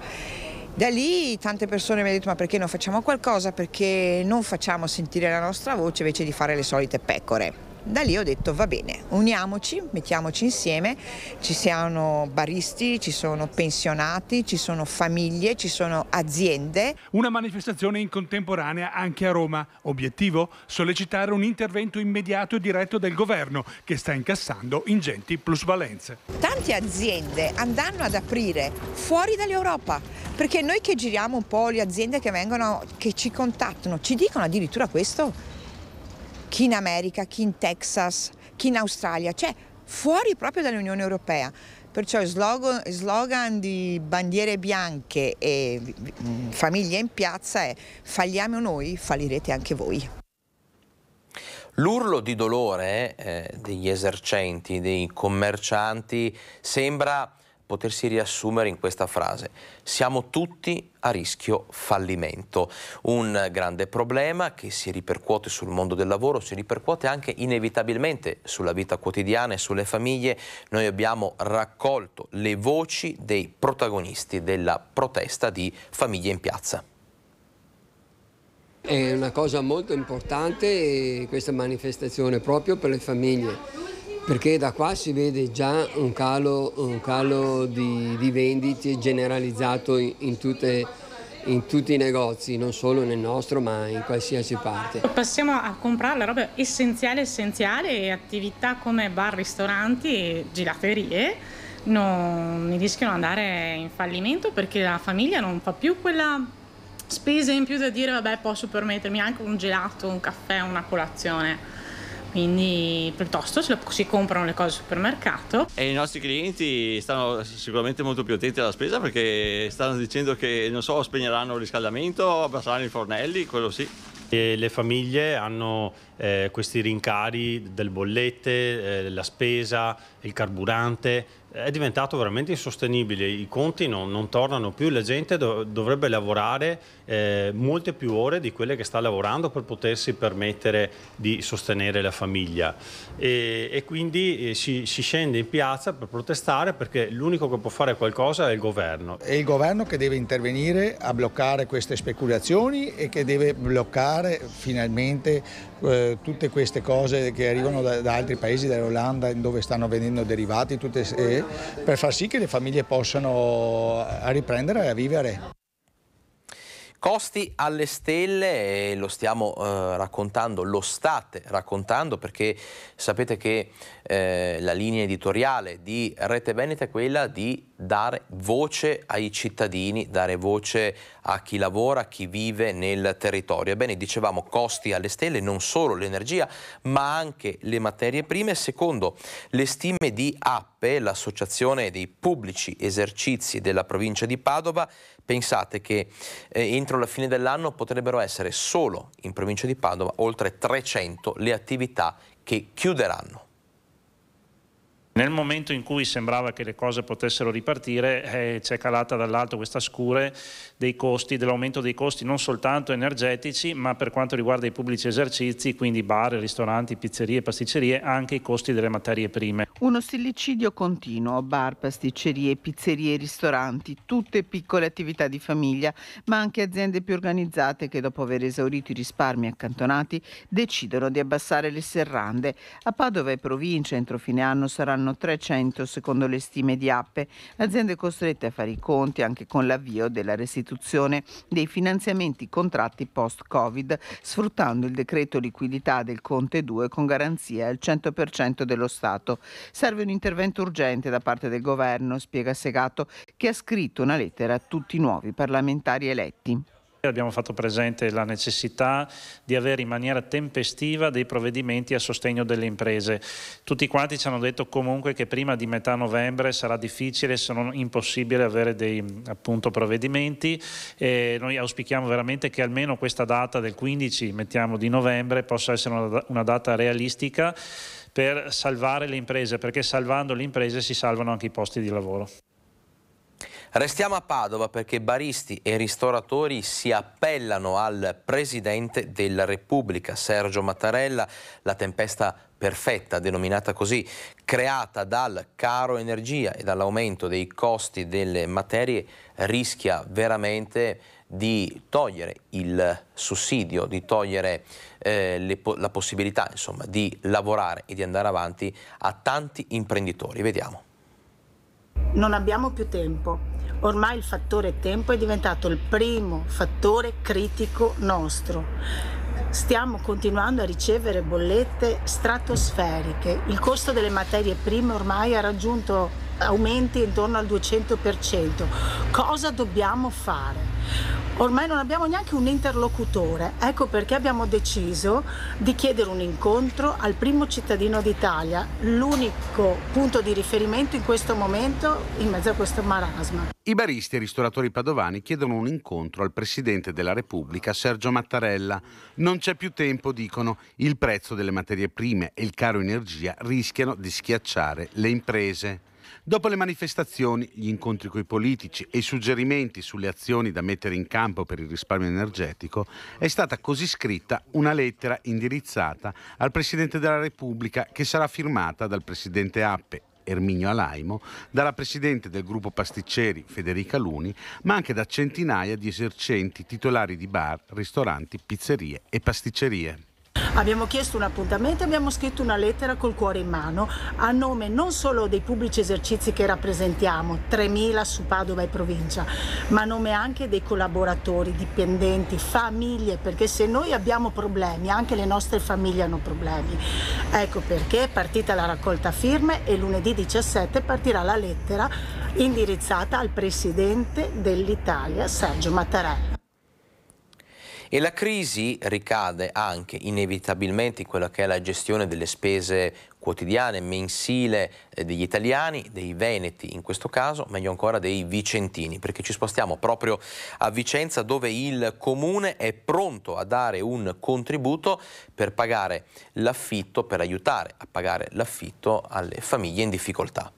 Da lì tante persone mi hanno detto ma perché non facciamo qualcosa, perché non facciamo sentire la nostra voce invece di fare le solite pecore. Da lì ho detto va bene, uniamoci, mettiamoci insieme, ci siano baristi, ci sono pensionati, ci sono famiglie, ci sono aziende. Una manifestazione in contemporanea anche a Roma. Obiettivo? Sollecitare un intervento immediato e diretto del governo che sta incassando ingenti plusvalenze. Tante aziende andranno ad aprire fuori dall'Europa perché noi che giriamo un po' le aziende che vengono, che ci contattano, ci dicono addirittura questo chi in America, chi in Texas, chi in Australia, cioè fuori proprio dall'Unione Europea. Perciò slogan, slogan di bandiere bianche e famiglie in piazza è falliamo noi, fallirete anche voi. L'urlo di dolore eh, degli esercenti, dei commercianti, sembra potersi riassumere in questa frase. Siamo tutti a rischio fallimento, un grande problema che si ripercuote sul mondo del lavoro, si ripercuote anche inevitabilmente sulla vita quotidiana e sulle famiglie. Noi abbiamo raccolto le voci dei protagonisti della protesta di famiglie in piazza. È una cosa molto importante questa manifestazione proprio per le famiglie perché da qua si vede già un calo, un calo di, di, vendite generalizzato in, tutte in tutti i negozi, non solo nel nostro ma in qualsiasi parte. Passiamo a comprare la roba essenziale essenziale e attività come bar, ristoranti e gelaterie non rischiano di andare in fallimento perché la famiglia non fa più quella spesa in più da dire vabbè posso permettermi anche un gelato, un caffè, una colazione quindi piuttosto lo, si comprano le cose al supermercato. E i nostri clienti stanno sicuramente molto più attenti alla spesa perché stanno dicendo che non so, spegneranno il riscaldamento, abbasseranno i fornelli, quello sì. E le famiglie hanno eh, questi rincari delle bollette, eh, la spesa, il carburante, è diventato veramente insostenibile, i conti non, non tornano più, la gente dovrebbe lavorare eh, molte più ore di quelle che sta lavorando per potersi permettere di sostenere la famiglia e, e quindi eh, si, si, scende in piazza per protestare perché l'unico che può fare qualcosa è il governo. È il governo che deve intervenire a bloccare queste speculazioni e che deve bloccare finalmente eh, tutte queste cose che arrivano da, da altri paesi, dall'Olanda dove stanno venendo derivati, tutte, eh, per far sì che le famiglie possano eh, riprendere a vivere. Costi alle stelle, e lo stiamo eh, raccontando, lo state raccontando perché sapete che eh, la linea editoriale di Rete Veneta è quella di dare voce ai cittadini, dare voce a chi lavora, a chi vive nel territorio. Ebbene, dicevamo costi alle stelle, non solo l'energia, ma anche le materie prime. Secondo le stime di APPE, l'Associazione dei Pubblici Esercizi della provincia di Padova, pensate che eh, entro la fine dell'anno potrebbero essere solo in provincia di Padova oltre 300 le attività che chiuderanno. Nel momento in cui sembrava che le cose potessero ripartire eh, c'è calata dall'alto questa scure dei costi, dell'aumento dei costi non soltanto energetici ma per quanto riguarda i pubblici esercizi, quindi bar, ristoranti, pizzerie, pasticcerie, anche i costi delle materie prime. Uno stillicidio continuo, bar, pasticcerie, pizzerie, ristoranti, tutte piccole attività di famiglia ma anche aziende più organizzate che dopo aver esaurito i risparmi accantonati decidono di abbassare le serrande. A Padova e provincia entro fine anno saranno saranno 300 secondo le stime di APPE, è costretta a fare i conti anche con l'avvio della restituzione dei finanziamenti contratti post-Covid, sfruttando il decreto liquidità del Conte 2 con garanzia al 100% dello Stato. Serve un intervento urgente da parte del governo, spiega Segato, che ha scritto una lettera a tutti i nuovi parlamentari eletti. Abbiamo fatto presente la necessità di avere in maniera tempestiva dei provvedimenti a sostegno delle imprese. Tutti quanti ci hanno detto comunque che prima di metà novembre sarà difficile se non impossibile avere dei appunto, provvedimenti e noi auspichiamo veramente che almeno questa data del 15 mettiamo, di novembre possa essere una, una data realistica per salvare le imprese perché salvando le imprese si salvano anche i posti di lavoro. Restiamo a Padova perché baristi e ristoratori si appellano al Presidente della Repubblica, Sergio Mattarella. La tempesta perfetta, denominata così, creata dal caro energia e dall'aumento dei costi delle materie, rischia veramente di togliere il sussidio, di togliere eh, le, la possibilità insomma, di lavorare e di andare avanti a tanti imprenditori. Vediamo. Non abbiamo più tempo. Ormai il fattore tempo è diventato il primo fattore critico nostro. Stiamo continuando a ricevere bollette stratosferiche, il costo delle materie prime ormai ha raggiunto aumenti intorno al 200%. Cosa dobbiamo fare? Ormai non abbiamo neanche un interlocutore, ecco perché abbiamo deciso di chiedere un incontro al primo cittadino d'Italia, l'unico punto di riferimento in questo momento in mezzo a questo marasma. I baristi e i ristoratori padovani chiedono un incontro al Presidente della Repubblica Sergio Mattarella. Non c'è più tempo, dicono, il prezzo delle materie prime e il caro energia rischiano di schiacciare le imprese. Dopo le manifestazioni, gli incontri con i politici e i suggerimenti sulle azioni da mettere in campo per il risparmio energetico, è stata così scritta una lettera indirizzata al Presidente della Repubblica che sarà firmata dal Presidente Appe Erminio Alaimo, dalla presidente del gruppo pasticceri Federica Luni, ma anche da centinaia di esercenti titolari di bar, ristoranti, pizzerie e pasticcerie. Abbiamo chiesto un appuntamento, e abbiamo scritto una lettera col cuore in mano a nome non solo dei pubblici esercizi che rappresentiamo, 3.000 su Padova e provincia, ma a nome anche dei collaboratori, dipendenti, famiglie, perché se noi abbiamo problemi, anche le nostre famiglie hanno problemi. Ecco perché è partita la raccolta firme e lunedì 17 partirà la lettera indirizzata al Presidente dell'Italia, Sergio Mattarella. E la crisi ricade anche inevitabilmente in quella che è la gestione delle spese quotidiane, mensile eh, degli italiani, dei veneti in questo caso, meglio ancora dei vicentini, perché ci spostiamo proprio a Vicenza dove il comune è pronto a dare un contributo per pagare l'affitto, per aiutare a pagare l'affitto alle famiglie in difficoltà.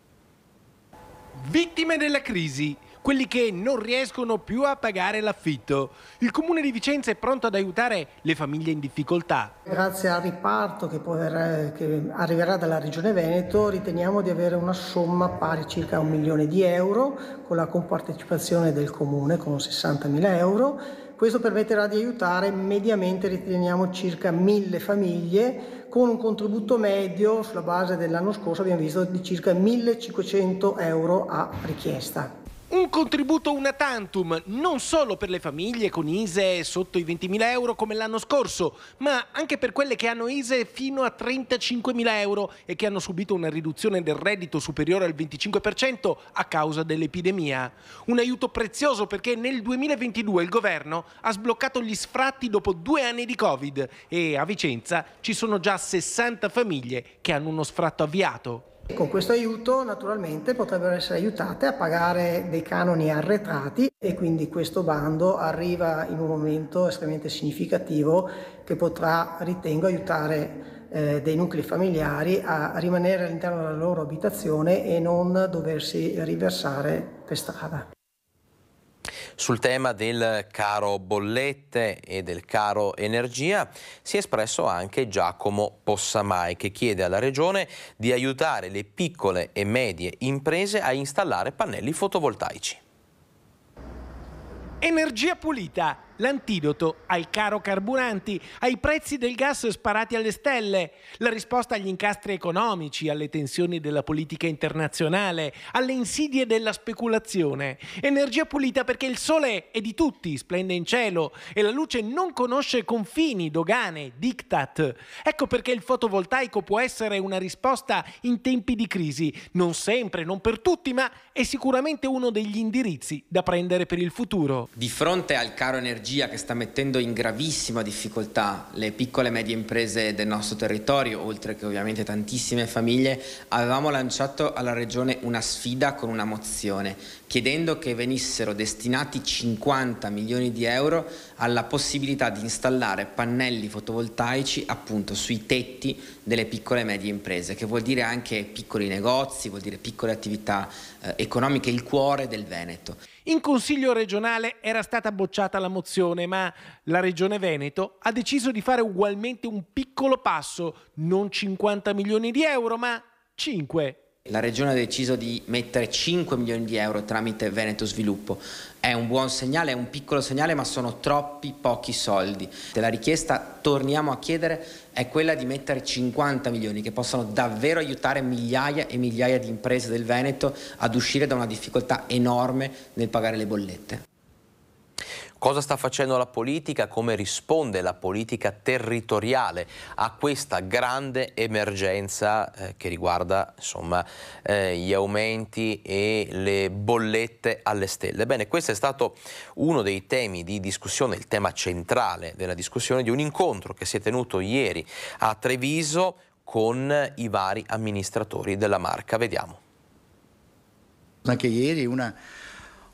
Vittime della crisi quelli che non riescono più a pagare l'affitto. Il comune di Vicenza è pronto ad aiutare le famiglie in difficoltà. Grazie al riparto che, poter, che arriverà dalla Regione Veneto riteniamo di avere una somma pari circa a un milione di euro con la compartecipazione del comune con 60.000 euro. Questo permetterà di aiutare mediamente, riteniamo, circa mille famiglie con un contributo medio sulla base dell'anno scorso abbiamo visto di circa 1500 euro a richiesta. Un contributo una tantum, non solo per le famiglie con ISE sotto i 20.000 euro come l'anno scorso, ma anche per quelle che hanno ISE fino a 35.000 euro e che hanno subito una riduzione del reddito superiore al 25% a causa dell'epidemia. Un aiuto prezioso perché nel 2022 il governo ha sbloccato gli sfratti dopo due anni di Covid e a Vicenza ci sono già 60 famiglie che hanno uno sfratto avviato con questo aiuto naturalmente potrebbero essere aiutate a pagare dei canoni arretrati e quindi questo bando arriva in un momento estremamente significativo che potrà, ritengo, aiutare eh, dei nuclei familiari a rimanere all'interno della loro abitazione e non doversi riversare per strada. Sul tema del caro bollette e del caro energia si è espresso anche Giacomo Possamai che chiede alla Regione di aiutare le piccole e medie imprese a installare pannelli fotovoltaici. Energia pulita L'antidoto al caro carburanti, ai prezzi del gas sparati alle stelle, la risposta agli incastri economici, alle tensioni della politica internazionale, alle insidie della speculazione. Energia pulita perché il sole è di tutti, splende in cielo e la luce non conosce confini, dogane, diktat. Ecco perché il fotovoltaico può essere una risposta in tempi di crisi, non sempre, non per tutti, ma è sicuramente uno degli indirizzi da prendere per il futuro. Di fronte al caro energia energia che sta mettendo in gravissima difficoltà le piccole e medie imprese del nostro territorio, oltre che ovviamente tantissime famiglie, avevamo lanciato alla Regione una sfida con una mozione chiedendo che venissero destinati 50 milioni di euro alla possibilità di installare pannelli fotovoltaici appunto sui tetti delle piccole e medie imprese, che vuol dire anche piccoli negozi, vuol dire piccole attività eh, economiche, il cuore del Veneto. In Consiglio regionale era stata bocciata la mozione, ma la Regione Veneto ha deciso di fare ugualmente un piccolo passo, non 50 milioni di euro, ma 5 la Regione ha deciso di mettere 5 milioni di euro tramite Veneto Sviluppo. È un buon segnale, è un piccolo segnale, ma sono troppi pochi soldi. La richiesta, torniamo a chiedere, è quella di mettere 50 milioni che possano davvero aiutare migliaia e migliaia di imprese del Veneto ad uscire da una difficoltà enorme nel pagare le bollette. Cosa sta facendo la politica? Come risponde la politica territoriale a questa grande emergenza eh, che riguarda insomma, eh, gli aumenti e le bollette alle stelle? Bene, questo è stato uno dei temi di discussione, il tema centrale della discussione di un incontro che si è tenuto ieri a Treviso con i vari amministratori della marca. Vediamo. Anche ieri una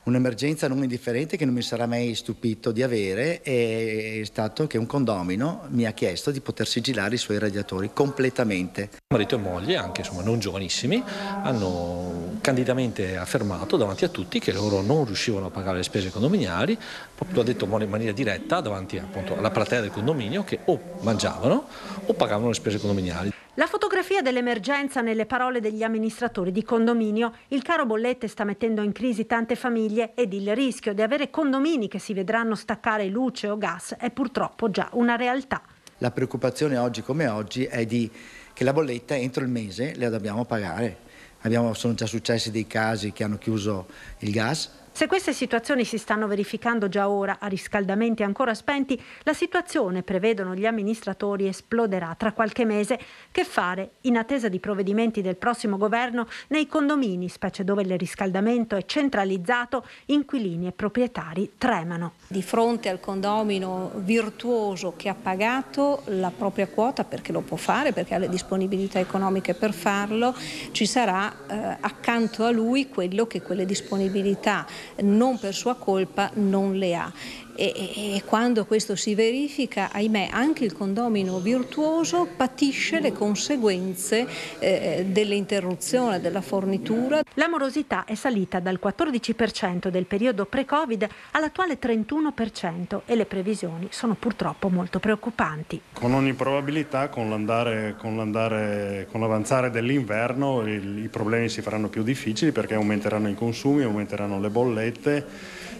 Un'emergenza non indifferente che non mi sarà mai stupito di avere è stato che un condomino mi ha chiesto di poter sigillare i suoi radiatori completamente. Marito e moglie, anche insomma, non giovanissimi, hanno candidamente affermato davanti a tutti che loro non riuscivano a pagare le spese condominiali, proprio lo ha detto in maniera diretta davanti appunto, alla platea del condominio che o mangiavano o pagavano le spese condominiali. La fotografia dell'emergenza nelle parole degli amministratori di condominio, il caro bollette sta mettendo in crisi tante famiglie ed il rischio di avere condomini che si vedranno staccare luce o gas è purtroppo già una realtà. La preoccupazione oggi come oggi è di, che la bolletta entro il mese la dobbiamo pagare. Abbiamo, sono già successi dei casi che hanno chiuso il gas, se queste situazioni si stanno verificando già ora a riscaldamenti ancora spenti, la situazione, prevedono gli amministratori, esploderà tra qualche mese. Che fare in attesa di provvedimenti del prossimo governo nei condomini, specie dove il riscaldamento è centralizzato, inquilini e proprietari tremano. Di fronte al condomino virtuoso che ha pagato la propria quota perché lo può fare, perché ha le disponibilità economiche per farlo, ci sarà eh, accanto a lui quello che quelle disponibilità non per sua colpa non le ha e, e, e quando questo si verifica, ahimè, anche il condomino virtuoso patisce le conseguenze eh, dell'interruzione della fornitura. La morosità è salita dal 14% del periodo pre-Covid all'attuale 31% e le previsioni sono purtroppo molto preoccupanti. Con ogni probabilità con, l'andare, con, l'andare, con l'avanzare dell'inverno il, i problemi si faranno più difficili perché aumenteranno i consumi, aumenteranno le bollette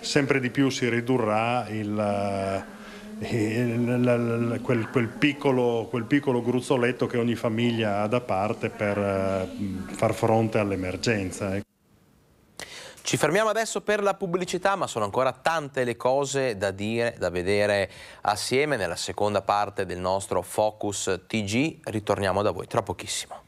sempre di più si ridurrà il, eh, il, quel, quel, piccolo, quel, piccolo, gruzzoletto che ogni famiglia ha da parte per eh, far fronte all'emergenza. Ecco. Ci fermiamo adesso per la pubblicità, ma sono ancora tante le cose da dire, da vedere assieme nella seconda parte del nostro Focus TG. Ritorniamo da voi tra pochissimo.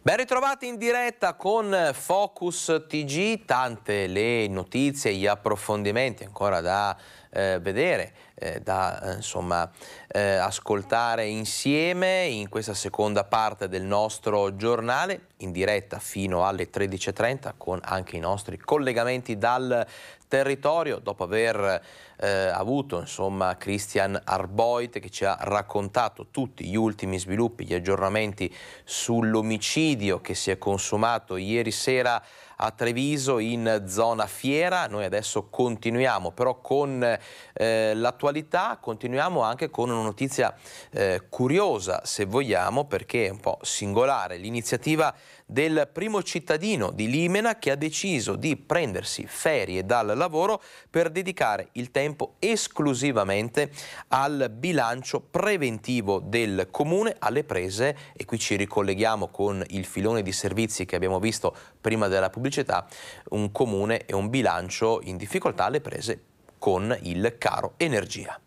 Ben ritrovati in diretta con Focus TG, tante le notizie, gli approfondimenti ancora da eh, vedere, eh, da eh, insomma, eh, ascoltare insieme in questa seconda parte del nostro giornale, in diretta fino alle 13.30 con anche i nostri collegamenti dal territorio, dopo aver eh, avuto insomma Christian Arboit che ci ha raccontato tutti gli ultimi sviluppi, gli aggiornamenti sull'omicidio che si è consumato ieri sera a Treviso in zona fiera. Noi adesso continuiamo però con eh, l'attualità, continuiamo anche con una notizia eh, curiosa se vogliamo perché è un po' singolare. L'iniziativa del primo cittadino di Limena che ha deciso di prendersi ferie dal lavoro per dedicare il tempo esclusivamente al bilancio preventivo del comune, alle prese, e qui ci ricolleghiamo con il filone di servizi che abbiamo visto prima della pubblicità, un comune e un bilancio in difficoltà alle prese con il caro energia.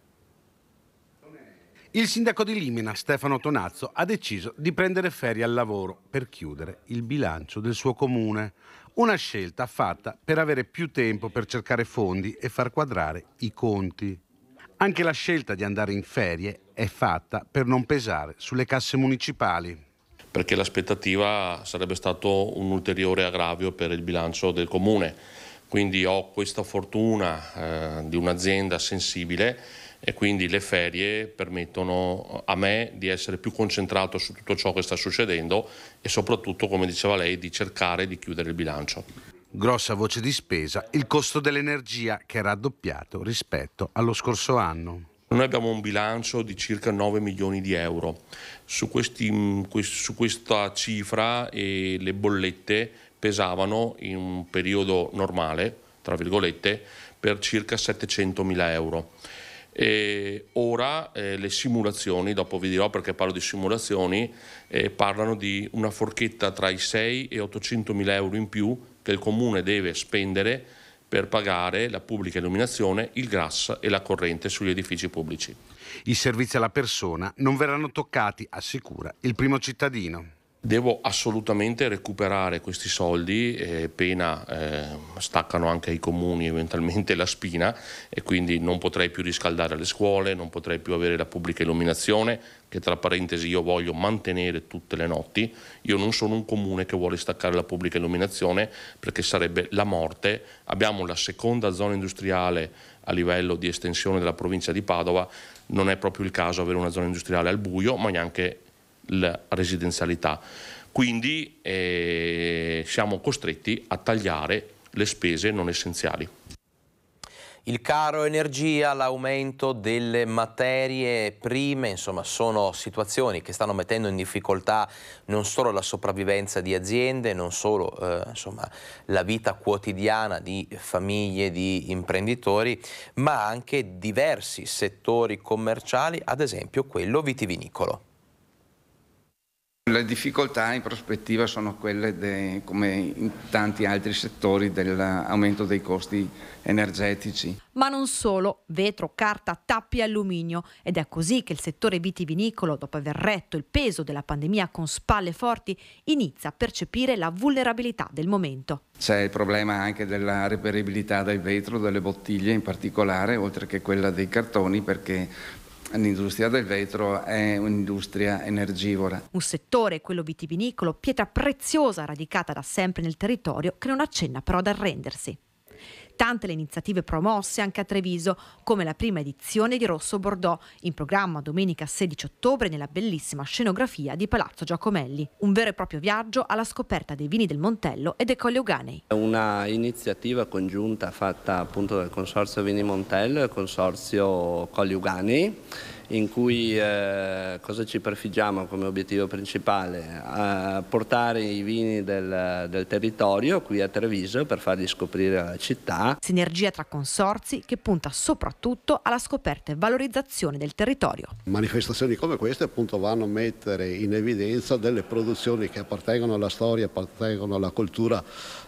Il sindaco di Limina, Stefano Tonazzo, ha deciso di prendere ferie al lavoro per chiudere il bilancio del suo comune. Una scelta fatta per avere più tempo per cercare fondi e far quadrare i conti. Anche la scelta di andare in ferie è fatta per non pesare sulle casse municipali perché l'aspettativa sarebbe stato un ulteriore aggravio per il bilancio del comune. Quindi ho questa fortuna eh, di un'azienda sensibile e quindi le ferie permettono a me di essere più concentrato su tutto ciò che sta succedendo e soprattutto, come diceva lei, di cercare di chiudere il bilancio. Grossa voce di spesa, il costo dell'energia che è raddoppiato rispetto allo scorso anno. Noi abbiamo un bilancio di circa 9 milioni di euro. Su, questi, mm, su, questa cifra eh, le bollette pesavano in un periodo normale, tra virgolette, per circa 700 mila euro. E ora eh, le simulazioni, dopo vi dirò perché parlo di simulazioni, eh, parlano di una forchetta tra i 6 e 800 mila euro in più che il comune deve spendere per pagare la pubblica illuminazione, il gas e la corrente sugli edifici pubblici. I servizi alla persona non verranno toccati, assicura il primo cittadino. Devo assolutamente recuperare questi soldi, eh, pena eh, staccano anche ai comuni eventualmente la spina e quindi non potrei più riscaldare le scuole, non potrei più avere la pubblica illuminazione che tra parentesi io voglio mantenere tutte le notti. Io non sono un comune che vuole staccare la pubblica illuminazione perché sarebbe la morte. Abbiamo la seconda zona industriale a livello di estensione della provincia di Padova, non è proprio il caso avere una zona industriale al buio, ma neanche la residenzialità. Quindi eh, siamo costretti a tagliare le spese non essenziali. Il caro energia, l'aumento delle materie prime, insomma sono situazioni che stanno mettendo in difficoltà non solo la sopravvivenza di aziende, non solo eh, insomma, la vita quotidiana di famiglie, di imprenditori, ma anche diversi settori commerciali, ad esempio quello vitivinicolo. Le difficoltà in prospettiva sono quelle, de, come in tanti altri settori, dell'aumento dei costi energetici. Ma non solo, vetro, carta, tappi e alluminio. Ed è così che il settore vitivinicolo, dopo aver retto il peso della pandemia con spalle forti, inizia a percepire la vulnerabilità del momento. C'è il problema anche della reperibilità del vetro, delle bottiglie in particolare, oltre che quella dei cartoni, perché L'industria del vetro è un'industria energivora. Un settore, quello vitivinicolo, pietra preziosa radicata da sempre nel territorio, che non accenna però ad arrendersi tante le iniziative promosse anche a Treviso, come la prima edizione di Rosso Bordeaux, in programma domenica 16 ottobre nella bellissima scenografia di Palazzo Giacomelli. Un vero e proprio viaggio alla scoperta dei vini del Montello e dei Colli Uganei. È una iniziativa congiunta fatta appunto dal Consorzio Vini Montello e Consorzio Colli Uganei in cui eh, cosa ci prefiggiamo come obiettivo principale? A portare i vini del, del territorio qui a Treviso per farli scoprire la città. Sinergia tra consorzi che punta soprattutto alla scoperta e valorizzazione del territorio. Manifestazioni come queste appunto vanno a mettere in evidenza delle produzioni che appartengono alla storia, appartengono alla cultura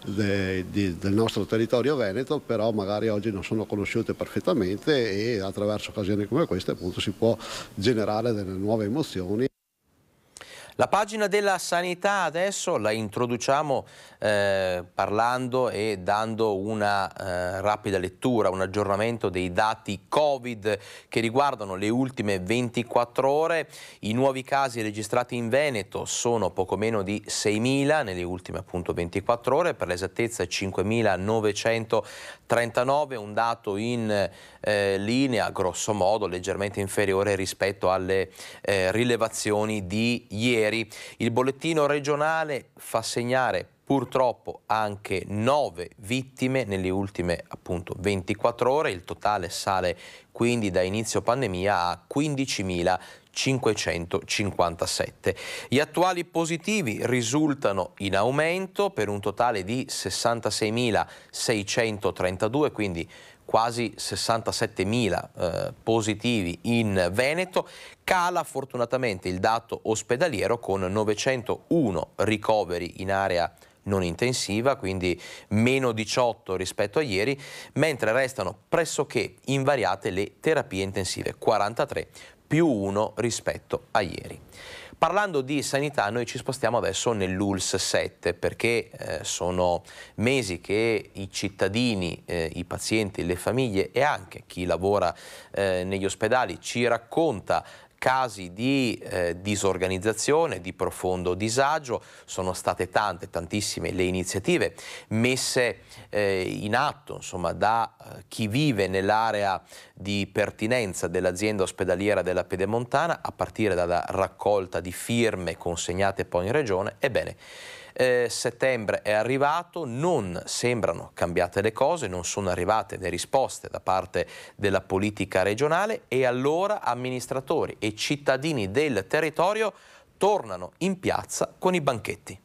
de, de, del nostro territorio veneto, però magari oggi non sono conosciute perfettamente e attraverso occasioni come queste appunto si può generale delle nuove emozioni. La pagina della sanità adesso la introduciamo eh, parlando e dando una eh, rapida lettura, un aggiornamento dei dati Covid che riguardano le ultime 24 ore. I nuovi casi registrati in Veneto sono poco meno di 6.000 nelle ultime appunto 24 ore, per l'esattezza 5.939, un dato in eh, linea grosso modo leggermente inferiore rispetto alle eh, rilevazioni di ieri ieri. Il bollettino regionale fa segnare purtroppo anche 9 vittime nelle ultime appunto 24 ore, il totale sale quindi da inizio pandemia a 15.000. 557. Gli attuali positivi risultano in aumento per un totale di 66.632, quindi quasi 67.000 eh, positivi in Veneto, cala fortunatamente il dato ospedaliero con 901 ricoveri in area non intensiva, quindi meno 18 rispetto a ieri, mentre restano pressoché invariate le terapie intensive, 43 più 1 rispetto a ieri. Parlando di sanità noi ci spostiamo adesso nell'ULS 7 perché eh, sono mesi che i cittadini, eh, i pazienti, le famiglie e anche chi lavora eh, negli ospedali ci racconta casi di eh, disorganizzazione, di profondo disagio, sono state tante, tantissime le iniziative messe eh, in atto insomma, da eh, chi vive nell'area di pertinenza dell'azienda ospedaliera della Pedemontana, a partire dalla raccolta di firme consegnate poi in regione, ebbene eh, settembre è arrivato, non sembrano cambiate le cose, non sono arrivate le risposte da parte della politica regionale e allora amministratori e cittadini del territorio tornano in piazza con i banchetti.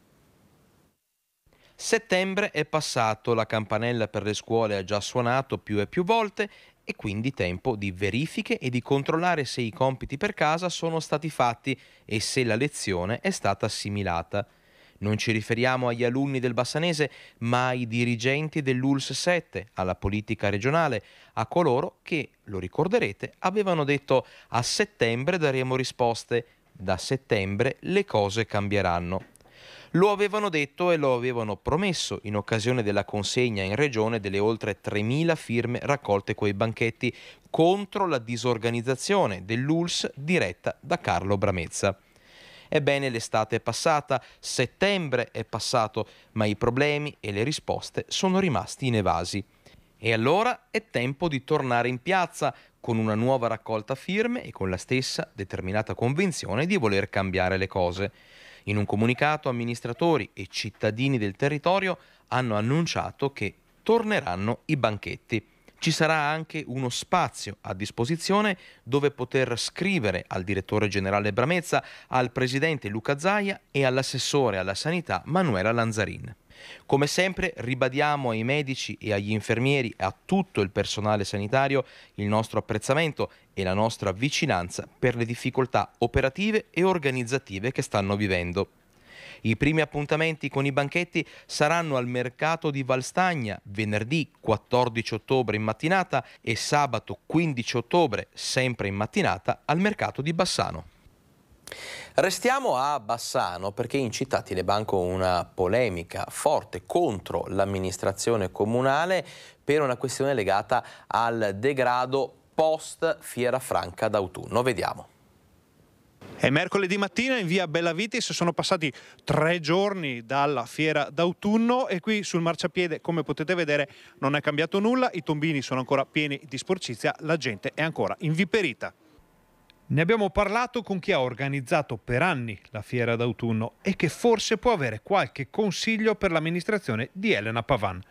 Settembre è passato, la campanella per le scuole ha già suonato più e più volte e quindi tempo di verifiche e di controllare se i compiti per casa sono stati fatti e se la lezione è stata assimilata. Non ci riferiamo agli alunni del Bassanese, ma ai dirigenti dell'ULS 7, alla politica regionale, a coloro che, lo ricorderete, avevano detto a settembre daremo risposte, da settembre le cose cambieranno. Lo avevano detto e lo avevano promesso in occasione della consegna in regione delle oltre 3.000 firme raccolte coi banchetti contro la disorganizzazione dell'ULS diretta da Carlo Bramezza. Ebbene, l'estate è passata, settembre è passato, ma i problemi e le risposte sono rimasti inevasi. E allora è tempo di tornare in piazza con una nuova raccolta firme e con la stessa determinata convinzione di voler cambiare le cose. In un comunicato amministratori e cittadini del territorio hanno annunciato che torneranno i banchetti. Ci sarà anche uno spazio a disposizione dove poter scrivere al direttore generale Bramezza, al presidente Luca Zaia e all'assessore alla sanità Manuela Lanzarin. Come sempre ribadiamo ai medici e agli infermieri e a tutto il personale sanitario il nostro apprezzamento e la nostra vicinanza per le difficoltà operative e organizzative che stanno vivendo. I primi appuntamenti con i banchetti saranno al mercato di Valstagna venerdì 14 ottobre in mattinata e sabato 15 ottobre, sempre in mattinata, al mercato di Bassano. Restiamo a Bassano perché in città tiene banco una polemica forte contro l'amministrazione comunale per una questione legata al degrado post Fiera Franca d'autunno. Vediamo. È mercoledì mattina in via Bellavitis, sono passati tre giorni dalla fiera d'autunno e qui sul marciapiede, come potete vedere, non è cambiato nulla, i tombini sono ancora pieni di sporcizia, la gente è ancora inviperita. Ne abbiamo parlato con chi ha organizzato per anni la fiera d'autunno e che forse può avere qualche consiglio per l'amministrazione di Elena Pavan.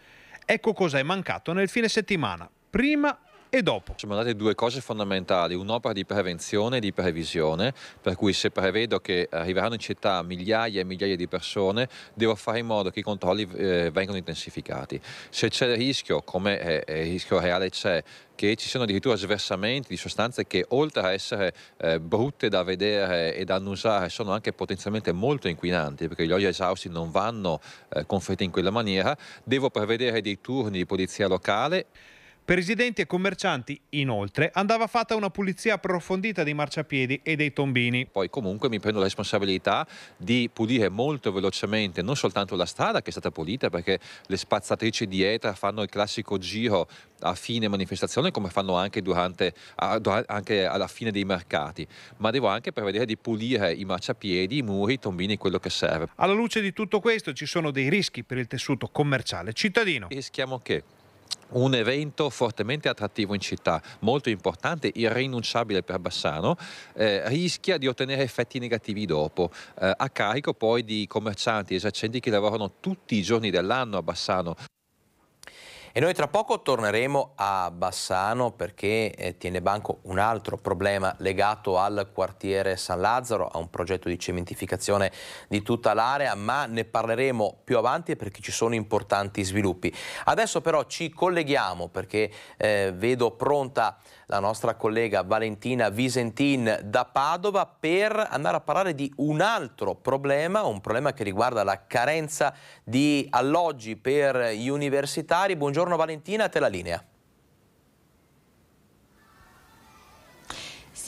Ecco cosa è mancato nel fine settimana, prima e dopo. Sono andate due cose fondamentali, un'opera di prevenzione e di previsione, per cui se prevedo che arriveranno in città migliaia e migliaia di persone, devo fare in modo che i controlli eh, vengano intensificati. Se c'è il rischio, come eh, eh, il rischio reale c'è, che ci siano addirittura sversamenti di sostanze che oltre a essere eh, brutte da vedere e da annusare sono anche potenzialmente molto inquinanti perché gli oli esausti non vanno eh, confetti in quella maniera, devo prevedere dei turni di polizia locale per residenti e commercianti, inoltre, andava fatta una pulizia approfondita dei marciapiedi e dei tombini. Poi comunque mi prendo la responsabilità di pulire molto velocemente non soltanto la strada che è stata pulita perché le spazzatrici di ETA fanno il classico giro a fine manifestazione come fanno anche, durante, anche alla fine dei mercati, ma devo anche prevedere di pulire i marciapiedi, i muri, i tombini, quello che serve. Alla luce di tutto questo ci sono dei rischi per il tessuto commerciale cittadino. Rischiamo che un evento fortemente attrattivo in città, molto importante, irrinunciabile per Bassano, eh, rischia di ottenere effetti negativi dopo, eh, a carico poi di commercianti e esercenti che lavorano tutti i giorni dell'anno a Bassano. E noi tra poco torneremo a Bassano perché eh, tiene banco un altro problema legato al quartiere San Lazzaro, a un progetto di cementificazione di tutta l'area, ma ne parleremo più avanti perché ci sono importanti sviluppi. Adesso però ci colleghiamo perché eh, vedo pronta la nostra collega Valentina Visentin da Padova per andare a parlare di un altro problema, un problema che riguarda la carenza di alloggi per gli universitari. Buongiorno Valentina, a te la linea.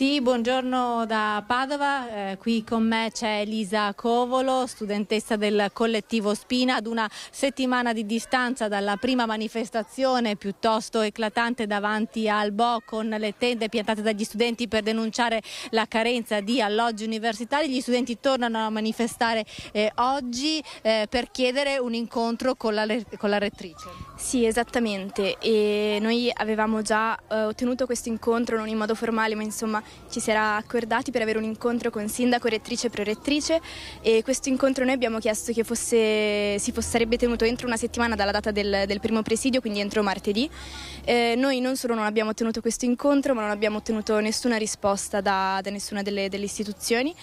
Sì, buongiorno da Padova, eh, qui con me c'è Elisa Covolo, studentessa del collettivo Spina, ad una settimana di distanza dalla prima manifestazione piuttosto eclatante davanti al BO con le tende piantate dagli studenti per denunciare la carenza di alloggi universitari. Gli studenti tornano a manifestare eh, oggi eh, per chiedere un incontro con la, con la rettrice. Sì, esattamente, e noi avevamo già eh, ottenuto questo incontro non in modo formale ma insomma ci si era accordati per avere un incontro con sindaco, rettrice e prorettrice e questo incontro noi abbiamo chiesto che fosse, si fosse, sarebbe tenuto entro una settimana dalla data del, del primo presidio, quindi entro martedì. Eh, noi non solo non abbiamo ottenuto questo incontro ma non abbiamo ottenuto nessuna risposta da, da nessuna delle, delle istituzioni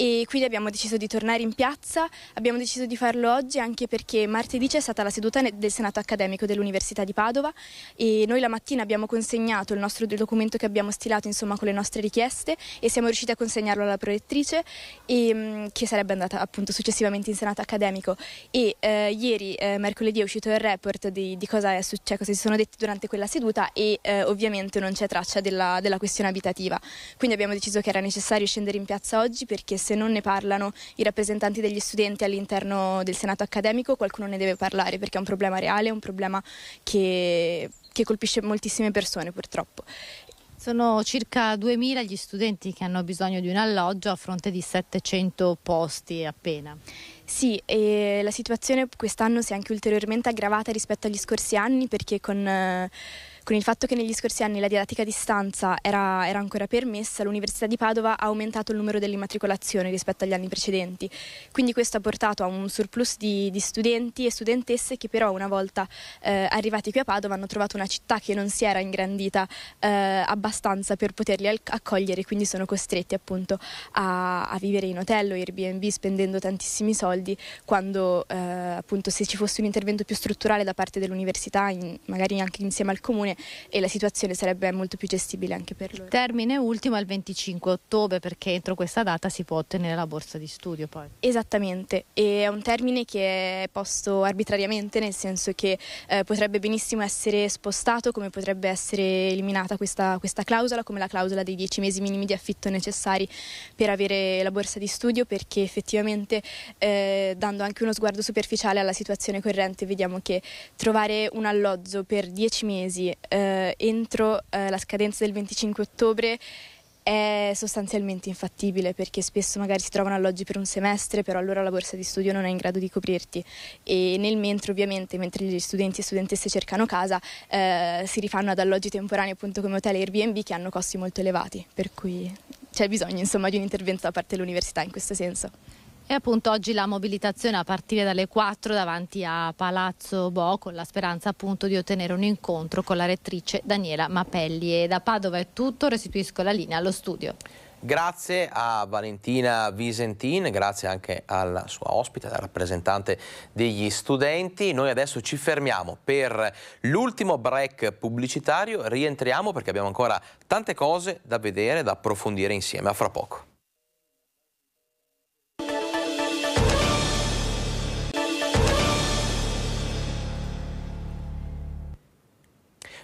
e quindi abbiamo deciso di tornare in piazza, abbiamo deciso di farlo oggi anche perché martedì c'è stata la seduta del Senato accademico dell'Università di Padova e noi la mattina abbiamo consegnato il nostro documento che abbiamo stilato insomma con le nostre richieste e siamo riusciti a consegnarlo alla prorettrice e, ehm, che sarebbe andata appunto successivamente in Senato accademico e eh, ieri eh, mercoledì è uscito il report di, di cosa è successo, cioè, cosa si sono detti durante quella seduta e eh, ovviamente non c'è traccia della, della questione abitativa quindi abbiamo deciso che era necessario scendere in piazza oggi perché se se non ne parlano i rappresentanti degli studenti all'interno del Senato accademico qualcuno ne deve parlare perché è un problema reale, è un problema che, che colpisce moltissime persone purtroppo. Sono circa 2.000 gli studenti che hanno bisogno di un alloggio a fronte di 700 posti appena. Sì, e la situazione quest'anno si è anche ulteriormente aggravata rispetto agli scorsi anni perché con... Eh, con il fatto che negli scorsi anni la didattica a distanza era, era ancora permessa, l'Università di Padova ha aumentato il numero delle immatricolazioni rispetto agli anni precedenti. Quindi questo ha portato a un surplus di, di studenti e studentesse che però una volta eh, arrivati qui a Padova hanno trovato una città che non si era ingrandita eh, abbastanza per poterli accogliere, quindi sono costretti appunto a, a vivere in hotel o Airbnb spendendo tantissimi soldi quando eh, appunto se ci fosse un intervento più strutturale da parte dell'università, in, magari anche insieme al comune, e la situazione sarebbe molto più gestibile anche per loro. termine ultimo è il 25 ottobre perché entro questa data si può ottenere la borsa di studio poi. Esattamente, e è un termine che è posto arbitrariamente nel senso che eh, potrebbe benissimo essere spostato come potrebbe essere eliminata questa, questa clausola come la clausola dei 10 mesi minimi di affitto necessari per avere la borsa di studio perché effettivamente eh, dando anche uno sguardo superficiale alla situazione corrente vediamo che trovare un alloggio per 10 mesi eh, eh, entro eh, la scadenza del 25 ottobre è sostanzialmente infattibile perché spesso magari si trovano alloggi per un semestre, però allora la borsa di studio non è in grado di coprirti e nel mentre ovviamente, mentre gli studenti e studentesse cercano casa, eh, si rifanno ad alloggi temporanei appunto come hotel e Airbnb che hanno costi molto elevati, per cui c'è bisogno insomma di un intervento da parte dell'università in questo senso. E appunto oggi la mobilitazione a partire dalle 4 davanti a Palazzo Bo con la speranza appunto di ottenere un incontro con la rettrice Daniela Mapelli. E da Padova è tutto, restituisco la linea allo studio. Grazie a Valentina Visentin, grazie anche alla sua ospite, alla rappresentante degli studenti. Noi adesso ci fermiamo per l'ultimo break pubblicitario, rientriamo perché abbiamo ancora tante cose da vedere, da approfondire insieme. A fra poco.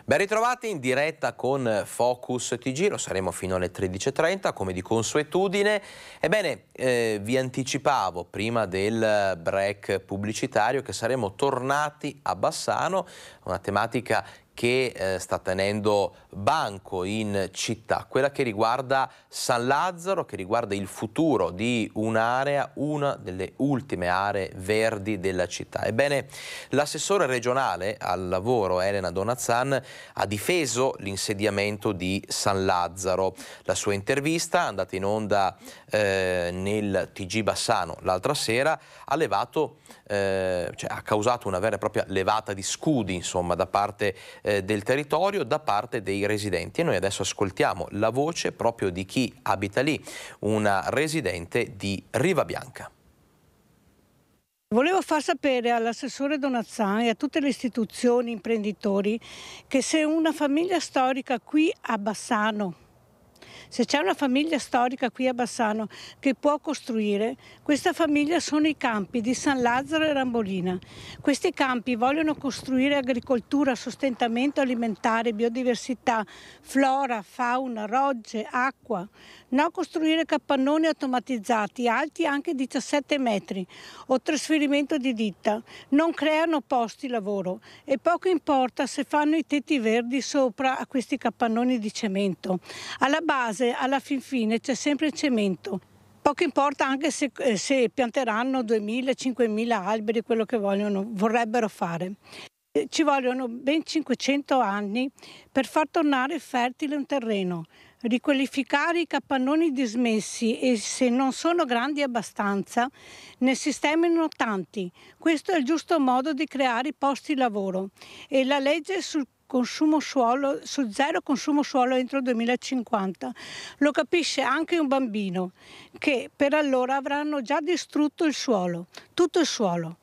Ben ritrovati in diretta con Focus TG, lo saremo fino alle 13.30 come di consuetudine. Ebbene, eh, vi anticipavo prima del break pubblicitario che saremo tornati a Bassano, una tematica che eh, sta tenendo banco in città, quella che riguarda San Lazzaro, che riguarda il futuro di un'area, una delle ultime aree verdi della città. Ebbene, l'assessore regionale al lavoro Elena Donazzan ha difeso l'insediamento di San Lazzaro. La sua intervista, andata in onda eh, nel TG Bassano l'altra sera, ha levato eh, cioè, ha causato una vera e propria levata di scudi insomma, da parte eh, del territorio, da parte dei residenti. E noi adesso ascoltiamo la voce proprio di chi abita lì, una residente di Riva Bianca. Volevo far sapere all'assessore Donazzan e a tutte le istituzioni imprenditori che se una famiglia storica qui a Bassano se c'è una famiglia storica qui a Bassano che può costruire, questa famiglia sono i campi di San Lazzaro e Rambolina. Questi campi vogliono costruire agricoltura, sostentamento alimentare, biodiversità, flora, fauna, rogge, acqua no costruire capannoni automatizzati alti anche 17 metri o trasferimento di ditta, non creano posti lavoro e poco importa se fanno i tetti verdi sopra a questi capannoni di cemento. Alla base, alla fin fine, c'è sempre il cemento. Poco importa anche se, eh, se pianteranno 2.000-5.000 alberi, quello che vogliono, vorrebbero fare. Eh, ci vogliono ben 500 anni per far tornare fertile un terreno, riqualificare i capannoni dismessi e se non sono grandi abbastanza ne sistemino tanti. Questo è il giusto modo di creare posti di lavoro e la legge sul consumo suolo, su zero consumo suolo entro il 2050. Lo capisce anche un bambino che per allora avranno già distrutto il suolo, tutto il suolo.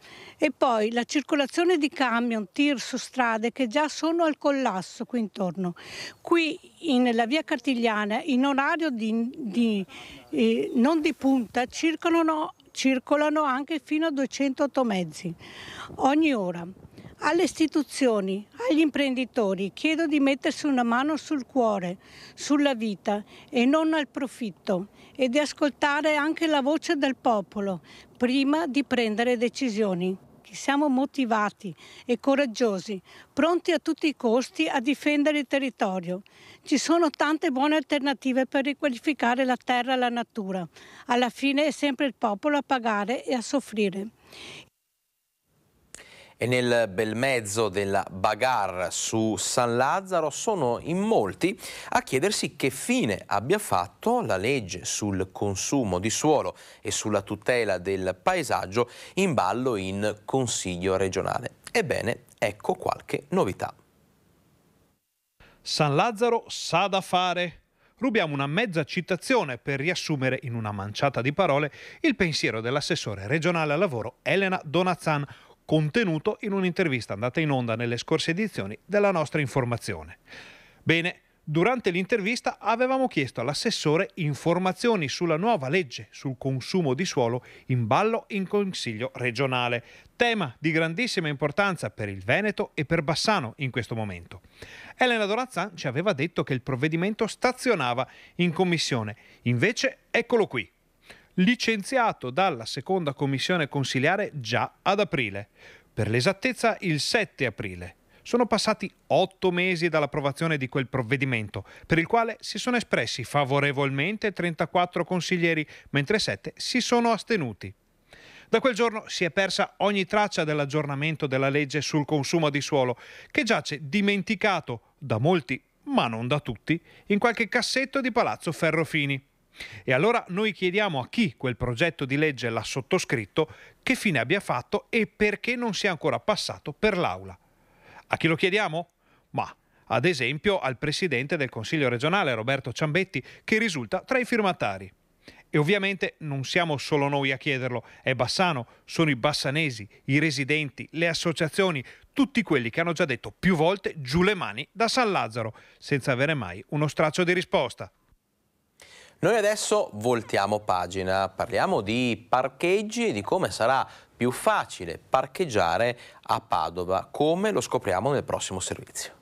E poi la circolazione di camion, tir su strade che già sono al collasso qui intorno. Qui nella via Cartigliana, in orario di, di, eh, non di punta, circolano, circolano anche fino a 208 mezzi ogni ora. Alle istituzioni, agli imprenditori chiedo di mettersi una mano sul cuore, sulla vita e non al profitto e di ascoltare anche la voce del popolo prima di prendere decisioni uniti, siamo motivati e coraggiosi, pronti a tutti i costi a difendere il territorio. Ci sono tante buone alternative per riqualificare la terra e la natura. Alla fine è sempre il popolo a pagare e a soffrire. E nel bel mezzo della bagarre su San Lazzaro sono in molti a chiedersi che fine abbia fatto la legge sul consumo di suolo e sulla tutela del paesaggio in ballo in Consiglio regionale. Ebbene, ecco qualche novità. San Lazzaro sa da fare rubiamo una mezza citazione per riassumere in una manciata di parole il pensiero dell'assessore regionale al lavoro Elena Donazan, contenuto in un'intervista andata in onda nelle scorse edizioni della nostra informazione. Bene, Durante l'intervista avevamo chiesto all'assessore informazioni sulla nuova legge sul consumo di suolo in ballo in Consiglio regionale, tema di grandissima importanza per il Veneto e per Bassano in questo momento. Elena Dorazzan ci aveva detto che il provvedimento stazionava in commissione, invece eccolo qui, licenziato dalla seconda commissione consiliare già ad aprile, per l'esattezza il 7 aprile. Sono passati otto mesi dall'approvazione di quel provvedimento, per il quale si sono espressi favorevolmente 34 consiglieri, mentre 7 si sono astenuti. Da quel giorno si è persa ogni traccia dell'aggiornamento della legge sul consumo di suolo, che giace dimenticato da molti, ma non da tutti, in qualche cassetto di Palazzo Ferrofini. E allora noi chiediamo a chi quel progetto di legge l'ha sottoscritto che fine abbia fatto e perché non sia ancora passato per l'Aula. A chi lo chiediamo? Ma ad esempio al Presidente del Consiglio regionale Roberto Ciambetti che risulta tra i firmatari. E ovviamente non siamo solo noi a chiederlo, è Bassano, sono i bassanesi, i residenti, le associazioni, tutti quelli che hanno già detto più volte giù le mani da San Lazzaro, senza avere mai uno straccio di risposta. Noi adesso voltiamo pagina, parliamo di parcheggi e di come sarà più facile parcheggiare a Padova, come lo scopriamo nel prossimo servizio.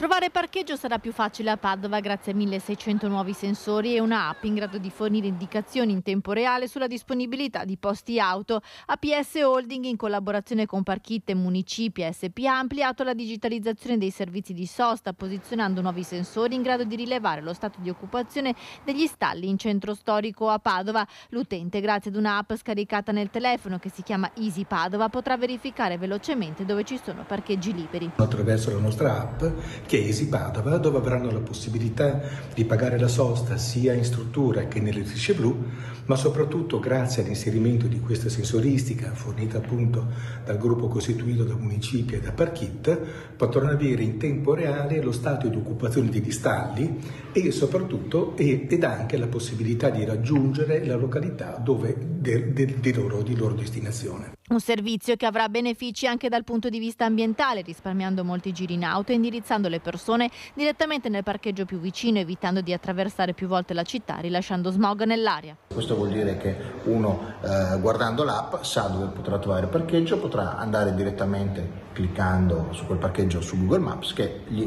Trovare parcheggio sarà più facile a Padova grazie a 1600 nuovi sensori e una app in grado di fornire indicazioni in tempo reale sulla disponibilità di posti auto. APS Holding in collaborazione con Parchitte, Municipi e SPA ha ampliato la digitalizzazione dei servizi di sosta posizionando nuovi sensori in grado di rilevare lo stato di occupazione degli stalli in centro storico a Padova. L'utente grazie ad un'app scaricata nel telefono che si chiama Easy Padova potrà verificare velocemente dove ci sono parcheggi liberi. Attraverso la nostra app Chiesi Padova, dove avranno la possibilità di pagare la sosta sia in struttura che nelle strisce blu, ma soprattutto grazie all'inserimento di questa sensoristica fornita appunto dal gruppo costituito da municipi e da Parchit, potranno avere in tempo reale lo stato di occupazione degli stalli e soprattutto ed anche la possibilità di raggiungere la località dove, de, de, de di loro destinazione. Un servizio che avrà benefici anche dal punto di vista ambientale, risparmiando molti giri in auto e indirizzando le persone direttamente nel parcheggio più vicino, evitando di attraversare più volte la città, rilasciando smog nell'aria. Questo vuol dire che uno eh, guardando l'app sa dove potrà trovare il parcheggio, potrà andare direttamente cliccando su quel parcheggio su Google Maps che gli,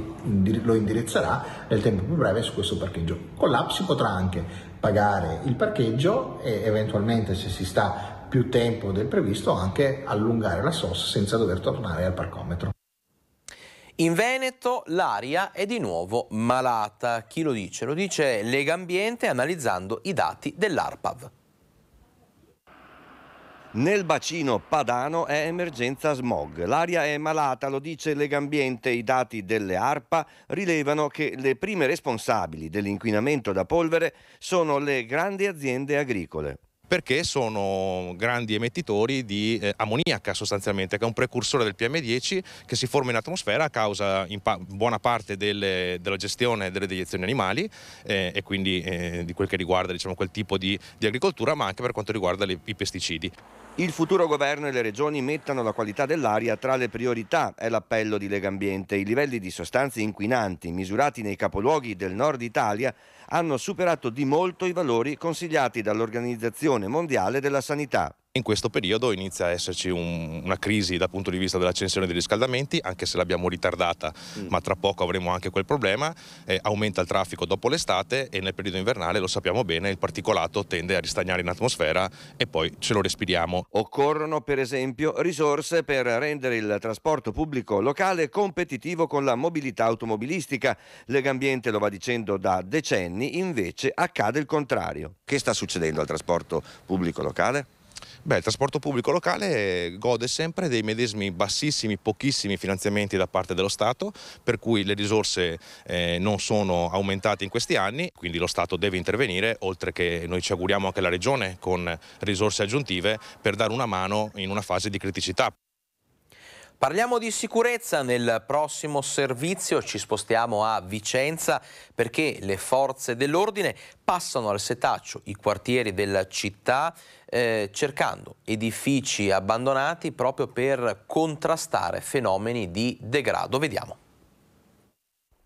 lo indirizzerà nel tempo più breve su questo parcheggio. Con l'app si potrà anche pagare il parcheggio e eventualmente se si sta più tempo del previsto anche allungare la SOS senza dover tornare al parcometro. In Veneto l'aria è di nuovo malata. Chi lo dice? Lo dice Legambiente analizzando i dati dell'ARPAV. Nel bacino padano è emergenza smog. L'aria è malata, lo dice Legambiente. I dati delle ARPA rilevano che le prime responsabili dell'inquinamento da polvere sono le grandi aziende agricole perché sono grandi emettitori di eh, ammoniaca sostanzialmente, che è un precursore del PM10 che si forma in atmosfera a causa in pa buona parte delle, della gestione delle deiezioni animali eh, e quindi eh, di quel che riguarda diciamo, quel tipo di, di, agricoltura, ma anche per quanto riguarda le, i pesticidi. Il futuro governo e le regioni mettano la qualità dell'aria tra le priorità, è l'appello di Lega Ambiente. I livelli di sostanze inquinanti misurati nei capoluoghi del nord Italia hanno superato di molto i valori consigliati dall'Organizzazione Mondiale della Sanità. In questo periodo inizia a esserci un, una crisi dal punto di vista dell'accensione dei riscaldamenti, anche se l'abbiamo ritardata, mm. ma tra poco avremo anche quel problema. Eh, aumenta il traffico dopo l'estate e nel periodo invernale, lo sappiamo bene, il particolato tende a ristagnare in atmosfera e poi ce lo respiriamo. Occorrono per esempio risorse per rendere il trasporto pubblico locale competitivo con la mobilità automobilistica. Legambiente lo va dicendo da decenni, invece accade il contrario. Che sta succedendo al trasporto pubblico locale? Beh, il trasporto pubblico locale gode sempre dei medesimi bassissimi, pochissimi finanziamenti da parte dello Stato, per cui le risorse eh, non sono aumentate in questi anni, quindi lo Stato deve intervenire, oltre che noi ci auguriamo anche la Regione con risorse aggiuntive per dare una mano in una fase di criticità. Parliamo di sicurezza nel prossimo servizio, ci spostiamo a Vicenza perché le forze dell'ordine passano al setaccio i quartieri della città eh, cercando edifici abbandonati proprio per contrastare fenomeni di degrado. Vediamo.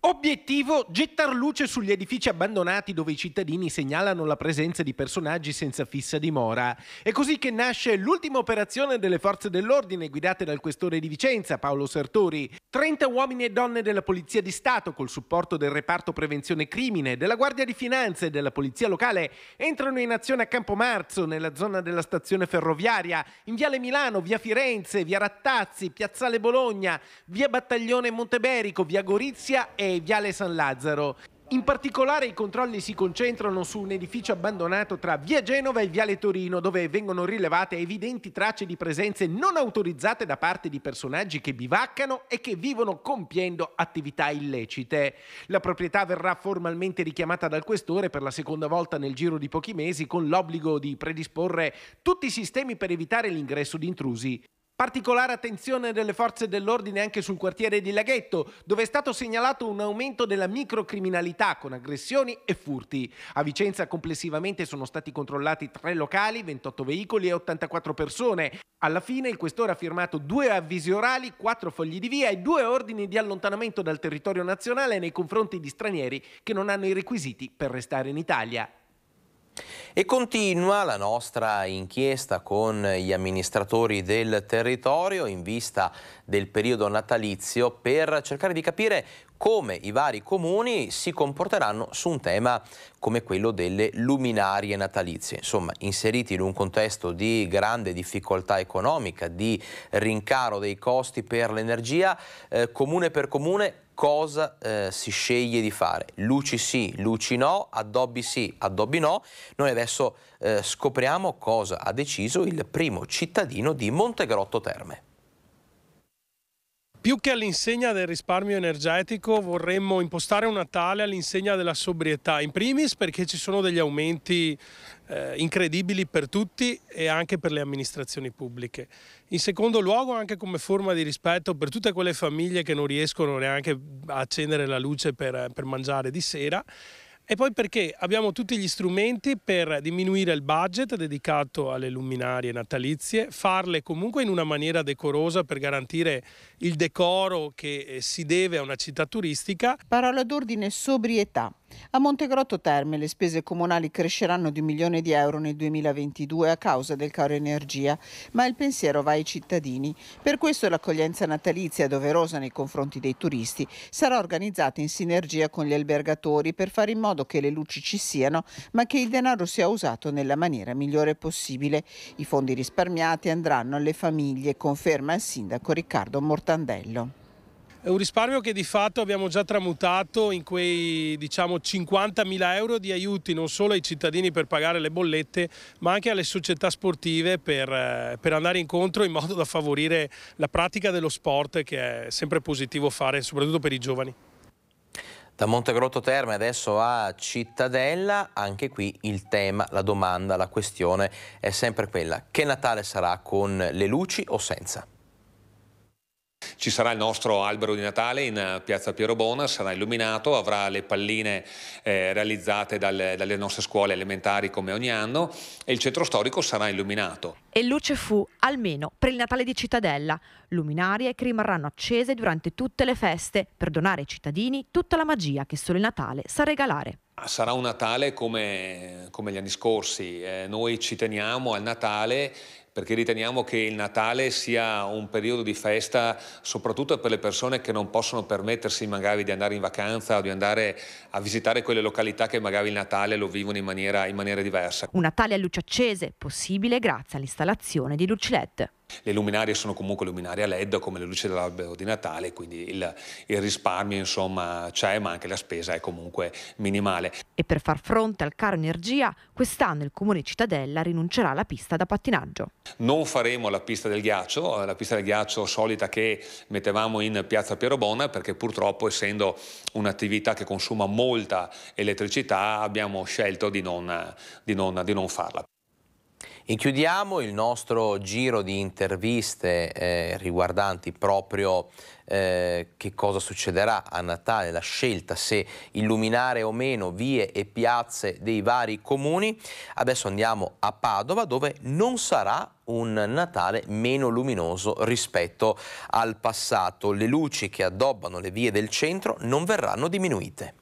Obiettivo, gettar luce sugli edifici abbandonati dove i cittadini segnalano la presenza di personaggi senza fissa dimora. È così che nasce l'ultima operazione delle forze dell'ordine guidate dal questore di Vicenza, Paolo Sertori. 30 uomini e donne della Polizia di Stato, col supporto del reparto prevenzione crimine, della Guardia di Finanza e della Polizia locale, entrano in azione a Campo Marzo, nella zona della stazione ferroviaria, in Viale Milano, via Firenze, via Rattazzi, Piazzale Bologna, via Battaglione Monteberico, via Gorizia e Viale San Lazzaro. In particolare i controlli si concentrano su un edificio abbandonato tra Via Genova e Viale Torino, dove vengono rilevate evidenti tracce di presenze non autorizzate da parte di personaggi che bivaccano e che vivono compiendo attività illecite. La proprietà verrà formalmente richiamata dal questore per la seconda volta nel giro di pochi mesi con l'obbligo di predisporre tutti i sistemi per evitare l'ingresso di intrusi. Particolare attenzione delle forze dell'ordine anche sul quartiere di Laghetto, dove è stato segnalato un aumento della microcriminalità con aggressioni e furti. A Vicenza complessivamente sono stati controllati tre locali, 28 veicoli e 84 persone. Alla fine il questore ha firmato due avvisi orali, quattro fogli di via e due ordini di allontanamento dal territorio nazionale nei confronti di stranieri che non hanno i requisiti per restare in Italia. E continua la nostra inchiesta con gli amministratori del territorio in vista del periodo natalizio per cercare di capire come i vari comuni si comporteranno su un tema come quello delle luminarie natalizie. Insomma, inseriti in un contesto di grande difficoltà economica, di rincaro dei costi per l'energia, eh, comune per comune cosa eh, si sceglie di fare. Luci sì, luci no, addobbi sì, addobbi no. Noi adesso eh, scopriamo cosa ha deciso il primo cittadino di Montegrotto Terme. Più che all'insegna del risparmio energetico vorremmo impostare un Natale all'insegna della sobrietà, in primis perché ci sono degli aumenti eh, incredibili per tutti e anche per le amministrazioni pubbliche. In secondo luogo anche come forma di rispetto per tutte quelle famiglie che non riescono neanche a accendere la luce per, per mangiare di sera e poi perché abbiamo tutti gli strumenti per diminuire il budget dedicato alle luminarie natalizie, farle comunque in una maniera decorosa per garantire il decoro che eh, si deve a una città turistica. Parola d'ordine sobrietà. A Montegrotto Terme le spese comunali cresceranno di un milione di euro nel 2022 a causa del caro energia, ma il pensiero va ai cittadini. Per questo l'accoglienza natalizia doverosa nei confronti dei turisti sarà organizzata in sinergia con gli albergatori per fare in modo che le luci ci siano, ma che il denaro sia usato nella maniera migliore possibile. I fondi risparmiati andranno alle famiglie, conferma il sindaco Riccardo Mortale. Tartandello. È un risparmio che di fatto abbiamo già tramutato in quei diciamo, 50.000 euro di aiuti non solo ai cittadini per pagare le bollette ma anche alle società sportive per, eh, per andare incontro in modo da favorire la pratica dello sport che è sempre positivo fare soprattutto per i giovani. Da Montegrotto Terme adesso a Cittadella, anche qui il tema, la domanda, la questione è sempre quella che Natale sarà con le luci o senza? Ci sarà il nostro albero di Natale in eh, piazza Piero Bona, sarà illuminato, avrà le palline eh, realizzate dal, dalle nostre scuole elementari come ogni anno e il centro storico sarà illuminato. E luce fu, almeno per il Natale di Cittadella, luminarie che rimarranno accese durante tutte le feste per donare ai cittadini tutta la magia che solo il Natale sa regalare. Ah, sarà un Natale come, come gli anni scorsi, eh, noi ci teniamo al Natale perché riteniamo che il Natale sia un periodo di festa soprattutto per le persone che non possono permettersi magari di andare in vacanza o di andare a visitare quelle località che magari il Natale lo vivono in maniera, in maniera diversa. Un Natale a luce accese possibile grazie all'installazione di luci LED. Le luminarie sono comunque luminarie a LED come le luci dell'albero di Natale, quindi il, il risparmio insomma c'è, ma anche la spesa è comunque minimale. E per far fronte al caro energia, quest'anno il comune Cittadella rinuncerà alla pista da pattinaggio. Non faremo la pista del ghiaccio, la pista del ghiaccio solita che mettevamo in piazza Piero Bona, perché purtroppo essendo un'attività che consuma molta elettricità abbiamo scelto di non, di non, di non farla. E chiudiamo il nostro giro di interviste eh, riguardanti proprio eh, che cosa succederà a Natale, la scelta se illuminare o meno vie e piazze dei vari comuni. Adesso andiamo a Padova dove non sarà un Natale meno luminoso rispetto al passato. Le luci che addobbano le vie del centro non verranno diminuite.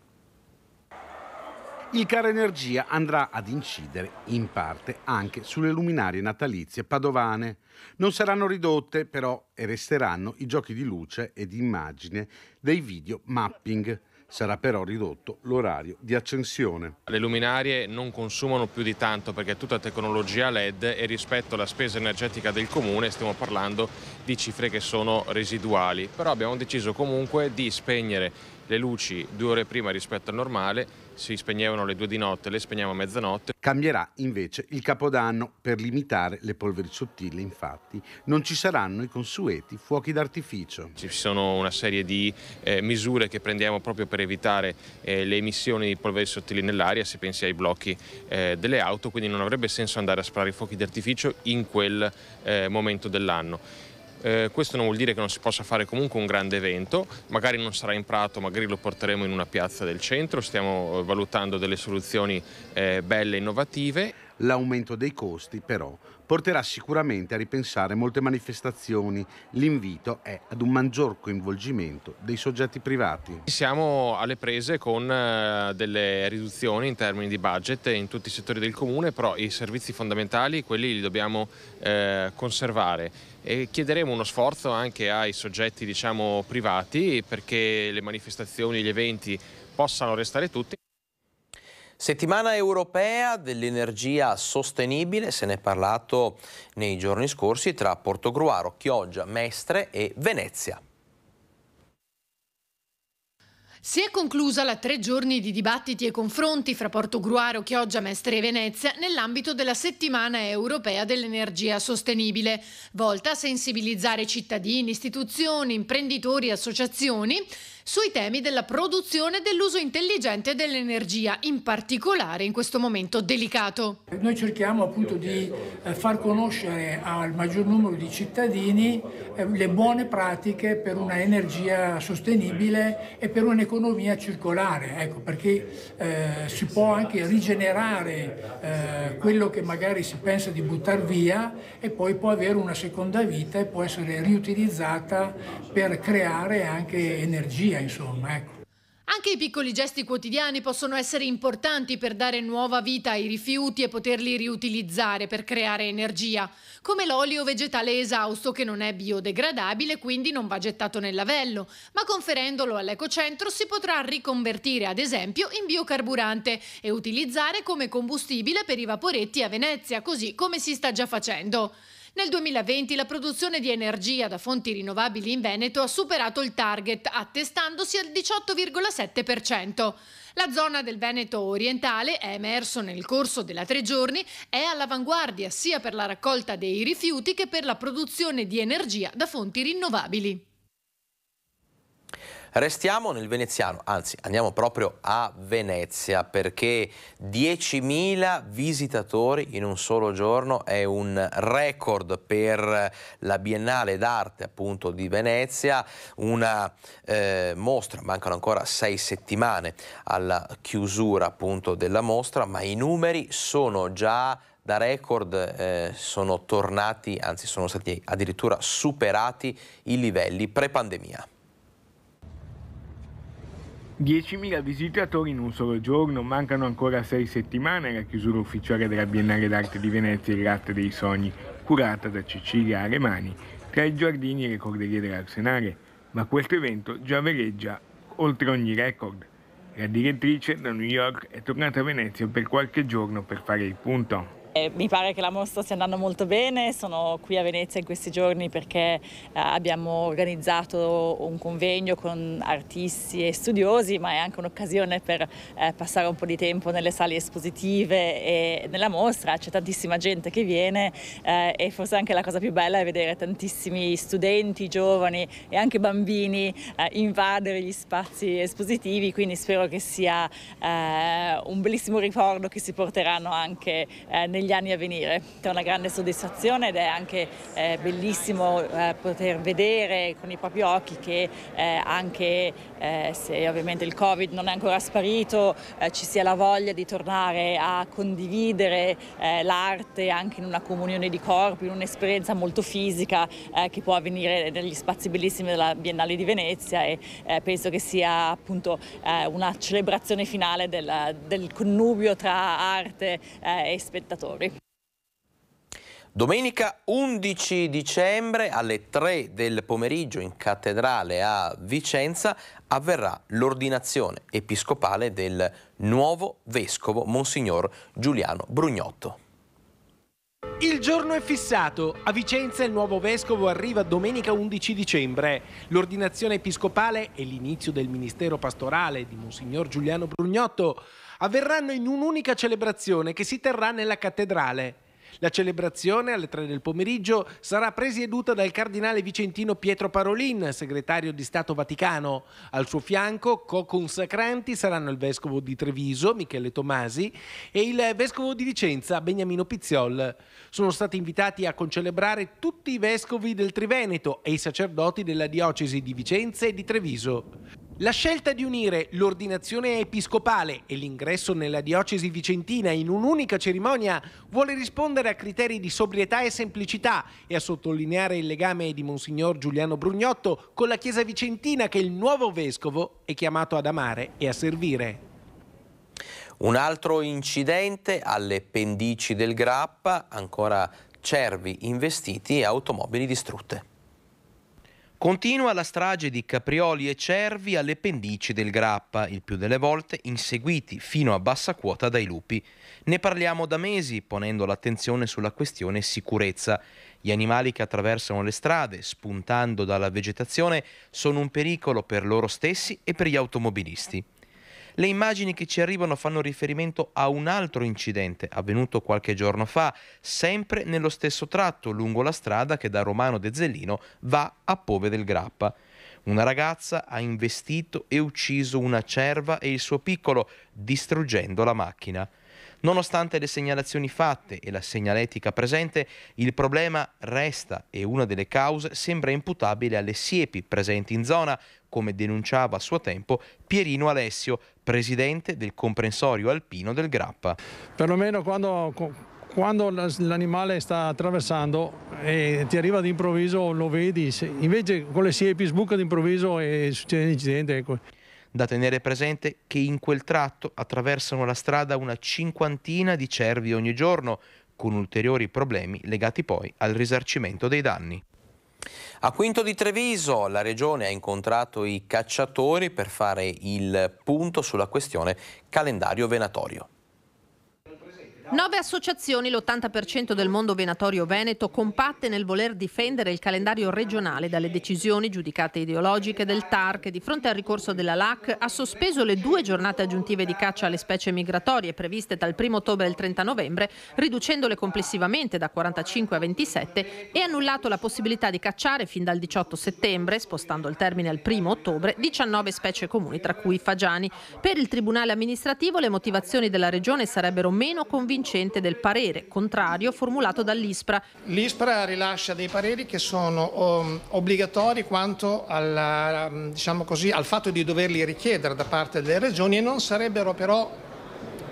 Il caro energia andrà ad incidere in parte anche sulle luminarie natalizie padovane. Non saranno ridotte però e resteranno i giochi di luce e di immagine dei video mapping. Sarà però ridotto l'orario di accensione. Le luminarie non consumano più di tanto perché è tutta tecnologia LED e rispetto alla spesa energetica del comune stiamo parlando di cifre che sono residuali. Però abbiamo deciso comunque di spegnere le luci due ore prima rispetto al normale si spegnevano le due di notte, le spegniamo a mezzanotte. Cambierà invece il capodanno per limitare le polveri sottili, infatti non ci saranno i consueti fuochi d'artificio. Ci sono una serie di eh, misure che prendiamo proprio per evitare eh, le emissioni di polveri sottili nell'aria, se pensi ai blocchi eh, delle auto, quindi non avrebbe senso andare a sparare i fuochi d'artificio in quel eh, momento dell'anno. Eh, questo non vuol dire che non si possa fare comunque un grande evento, magari non sarà in prato, magari lo porteremo in una piazza del centro, stiamo eh, valutando delle soluzioni eh, belle e innovative. L'aumento dei costi però porterà sicuramente a ripensare molte manifestazioni. L'invito è ad un maggior coinvolgimento dei soggetti privati. Siamo alle prese con eh, delle riduzioni in termini di budget in tutti i settori del comune, però i servizi fondamentali, quelli li dobbiamo eh, conservare e chiederemo uno sforzo anche ai soggetti diciamo, privati perché le manifestazioni, e gli eventi possano restare tutti. Settimana europea dell'energia sostenibile, se ne è parlato nei giorni scorsi tra Portogruaro, Chioggia, Mestre e Venezia. Si è conclusa la tre giorni di dibattiti e confronti fra Porto Gruaro, Chioggia, Mestre e Venezia nell'ambito della settimana europea dell'energia sostenibile, volta a sensibilizzare cittadini, istituzioni, imprenditori e associazioni sui temi della produzione e dell'uso intelligente dell'energia, in particolare in questo momento delicato. Noi cerchiamo appunto di eh, far conoscere al maggior numero di cittadini eh, le buone pratiche per una energia sostenibile e per un'economia circolare, ecco, perché eh, si può anche rigenerare eh, quello che magari si pensa di buttare via e poi può avere una seconda vita e può essere riutilizzata per creare anche energia via, insomma. Ecco. Anche i piccoli gesti quotidiani possono essere importanti per dare nuova vita ai rifiuti e poterli riutilizzare per creare energia, come l'olio vegetale esausto che non è biodegradabile quindi non va gettato nel lavello, ma conferendolo all'ecocentro si potrà riconvertire ad esempio in biocarburante e utilizzare come combustibile per i vaporetti a Venezia, così come si sta già facendo. Nel 2020 la produzione di energia da fonti rinnovabili in Veneto ha superato il target, attestandosi al 18,7%. La zona del Veneto orientale, è emerso nel corso della tre giorni, è all'avanguardia sia per la raccolta dei rifiuti che per la produzione di energia da fonti rinnovabili. Restiamo nel veneziano, anzi andiamo proprio a Venezia perché 10.000 visitatori in un solo giorno è un record per la Biennale d'arte appunto di Venezia, una eh, mostra, mancano ancora sei settimane alla chiusura appunto della mostra, ma i numeri sono già da record eh, sono tornati, anzi sono stati addirittura superati i livelli pre-pandemia. 10.000 visitatori in un solo giorno, mancano ancora 6 settimane alla chiusura ufficiale della Biennale d'arte di Venezia Il Latte dei Sogni, curata da Cecilia Alemani, tra i giardini e le corderie dell'Arsenale, ma questo evento già veleggia oltre ogni record. La direttrice da New York è tornata a Venezia per qualche giorno per fare il punto. Eh, mi pare che la mostra stia andando molto bene, sono qui a Venezia in questi giorni perché eh, abbiamo organizzato un convegno con artisti e studiosi, ma è anche un'occasione per eh, passare un po' di tempo nelle sale espositive e nella mostra, c'è tantissima gente che viene eh, e forse anche la cosa più bella è vedere tantissimi studenti, giovani e anche bambini eh, invadere gli spazi espositivi, quindi spero che sia eh, un bellissimo ricordo che si porteranno anche negli negli anni a venire. È una grande soddisfazione ed è anche eh, bellissimo eh, poter vedere con i propri occhi che eh, anche eh, se ovviamente il Covid non è ancora sparito eh, ci sia la voglia di tornare a condividere eh, l'arte anche in una comunione di corpi, in un'esperienza molto fisica che può avvenire negli spazi bellissimi della Biennale di Venezia e penso che sia appunto una celebrazione finale del, del connubio tra arte e spettatori lavoratori. Domenica 11 dicembre alle 3 del pomeriggio in cattedrale a Vicenza avverrà l'ordinazione episcopale del nuovo vescovo Monsignor Giuliano Brugnotto. Il giorno è fissato. A Vicenza il nuovo vescovo arriva domenica 11 dicembre. L'ordinazione episcopale e l'inizio del ministero pastorale di Monsignor Giuliano Brugnotto avverranno in un'unica celebrazione che si terrà nella cattedrale. La celebrazione alle 3 del pomeriggio sarà presieduta dal cardinale vicentino Pietro Parolin, segretario di Stato Vaticano. Al suo fianco co-consacranti saranno il vescovo di Treviso, Michele Tomasi, e il vescovo di Vicenza, Beniamino Pizziol. Sono stati invitati a concelebrare tutti i vescovi del Triveneto e i sacerdoti della diocesi di Vicenza e di Treviso. La scelta di unire l'ordinazione episcopale e l'ingresso nella diocesi vicentina in un'unica cerimonia vuole rispondere a criteri di sobrietà e semplicità e a sottolineare il legame di Monsignor Giuliano Brugnotto con la chiesa vicentina che il nuovo vescovo è chiamato ad amare e a servire. Un altro incidente alle pendici del Grappa, ancora cervi investiti e automobili distrutte. Continua la strage di caprioli e cervi alle pendici del Grappa, il più delle volte inseguiti fino a bassa quota dai lupi. Ne parliamo da mesi, ponendo l'attenzione sulla questione sicurezza. Gli animali che attraversano le strade, spuntando dalla vegetazione, sono un pericolo per loro stessi e per gli automobilisti. Le immagini che ci arrivano fanno riferimento a un altro incidente avvenuto qualche giorno fa, sempre nello stesso tratto lungo la strada che da Romano de Zellino va a Pove del Grappa. Una ragazza ha investito e ucciso una cerva e il suo piccolo, distruggendo la macchina. Nonostante le segnalazioni fatte e la segnaletica presente, il problema resta e una delle cause sembra imputabile alle siepi presenti in zona, come denunciava a suo tempo Pierino Alessio, presidente del comprensorio alpino del Grappa. Perlomeno quando, quando l'animale sta attraversando e eh, ti arriva d'improvviso lo vedi, invece con le siepi sbuca d'improvviso e succede un incidente. Ecco. Da tenere presente che in quel tratto attraversano la strada una cinquantina di cervi ogni giorno, con ulteriori problemi legati poi al risarcimento dei danni. A Quinto di Treviso la regione ha incontrato i cacciatori per fare il punto sulla questione calendario venatorio. Nove associazioni, l'80% del mondo venatorio veneto, compatte nel voler difendere il calendario regionale dalle decisioni giudicate ideologiche del TAR che di fronte al ricorso della LAC ha sospeso le due giornate aggiuntive di caccia alle specie migratorie previste dal 1 ottobre al 30 novembre, riducendole complessivamente da 45 a 27 e annullato la possibilità di cacciare fin dal 18 settembre, spostando il termine al 1 ottobre, 19 specie comuni tra cui i fagiani. Per il Tribunale amministrativo le motivazioni della Regione sarebbero meno convinti convincente del parere contrario formulato dall'ISPRA. L'ISPRA rilascia dei pareri che sono um, obbligatori quanto alla, um, diciamo così, al fatto di doverli richiedere da parte delle regioni e non sarebbero però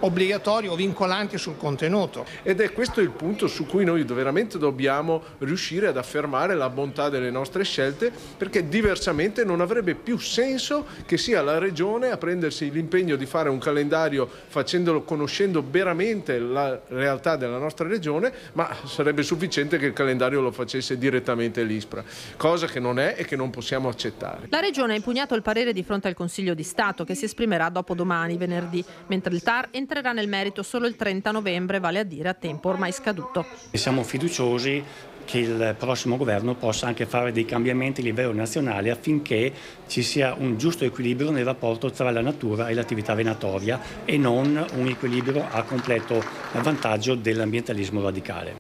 obbligatorie o vincolanti sul contenuto. Ed è questo il punto su cui noi veramente dobbiamo riuscire ad affermare la bontà delle nostre scelte perché diversamente non avrebbe più senso che sia la Regione a prendersi l'impegno di fare un calendario facendolo conoscendo veramente la realtà della nostra Regione, ma sarebbe sufficiente che il calendario lo facesse direttamente l'ISPRA, cosa che non è e che non possiamo accettare. La Regione ha impugnato il parere di fronte al Consiglio di Stato che si esprimerà dopo domani, venerdì, mentre il TAR è entrerà nel merito solo il 30 novembre, vale a dire a tempo ormai scaduto. Siamo fiduciosi che il prossimo governo possa anche fare dei cambiamenti a livello nazionale affinché ci sia un giusto equilibrio nel rapporto tra la natura e l'attività venatoria e non un equilibrio a completo vantaggio dell'ambientalismo radicale.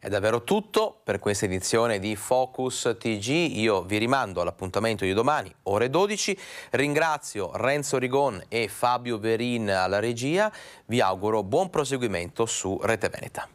È davvero tutto per questa edizione di Focus TG. Io vi rimando all'appuntamento di domani, ore 12. Ringrazio Renzo Rigon e Fabio Verin alla regia. Vi auguro buon proseguimento su Rete Veneta.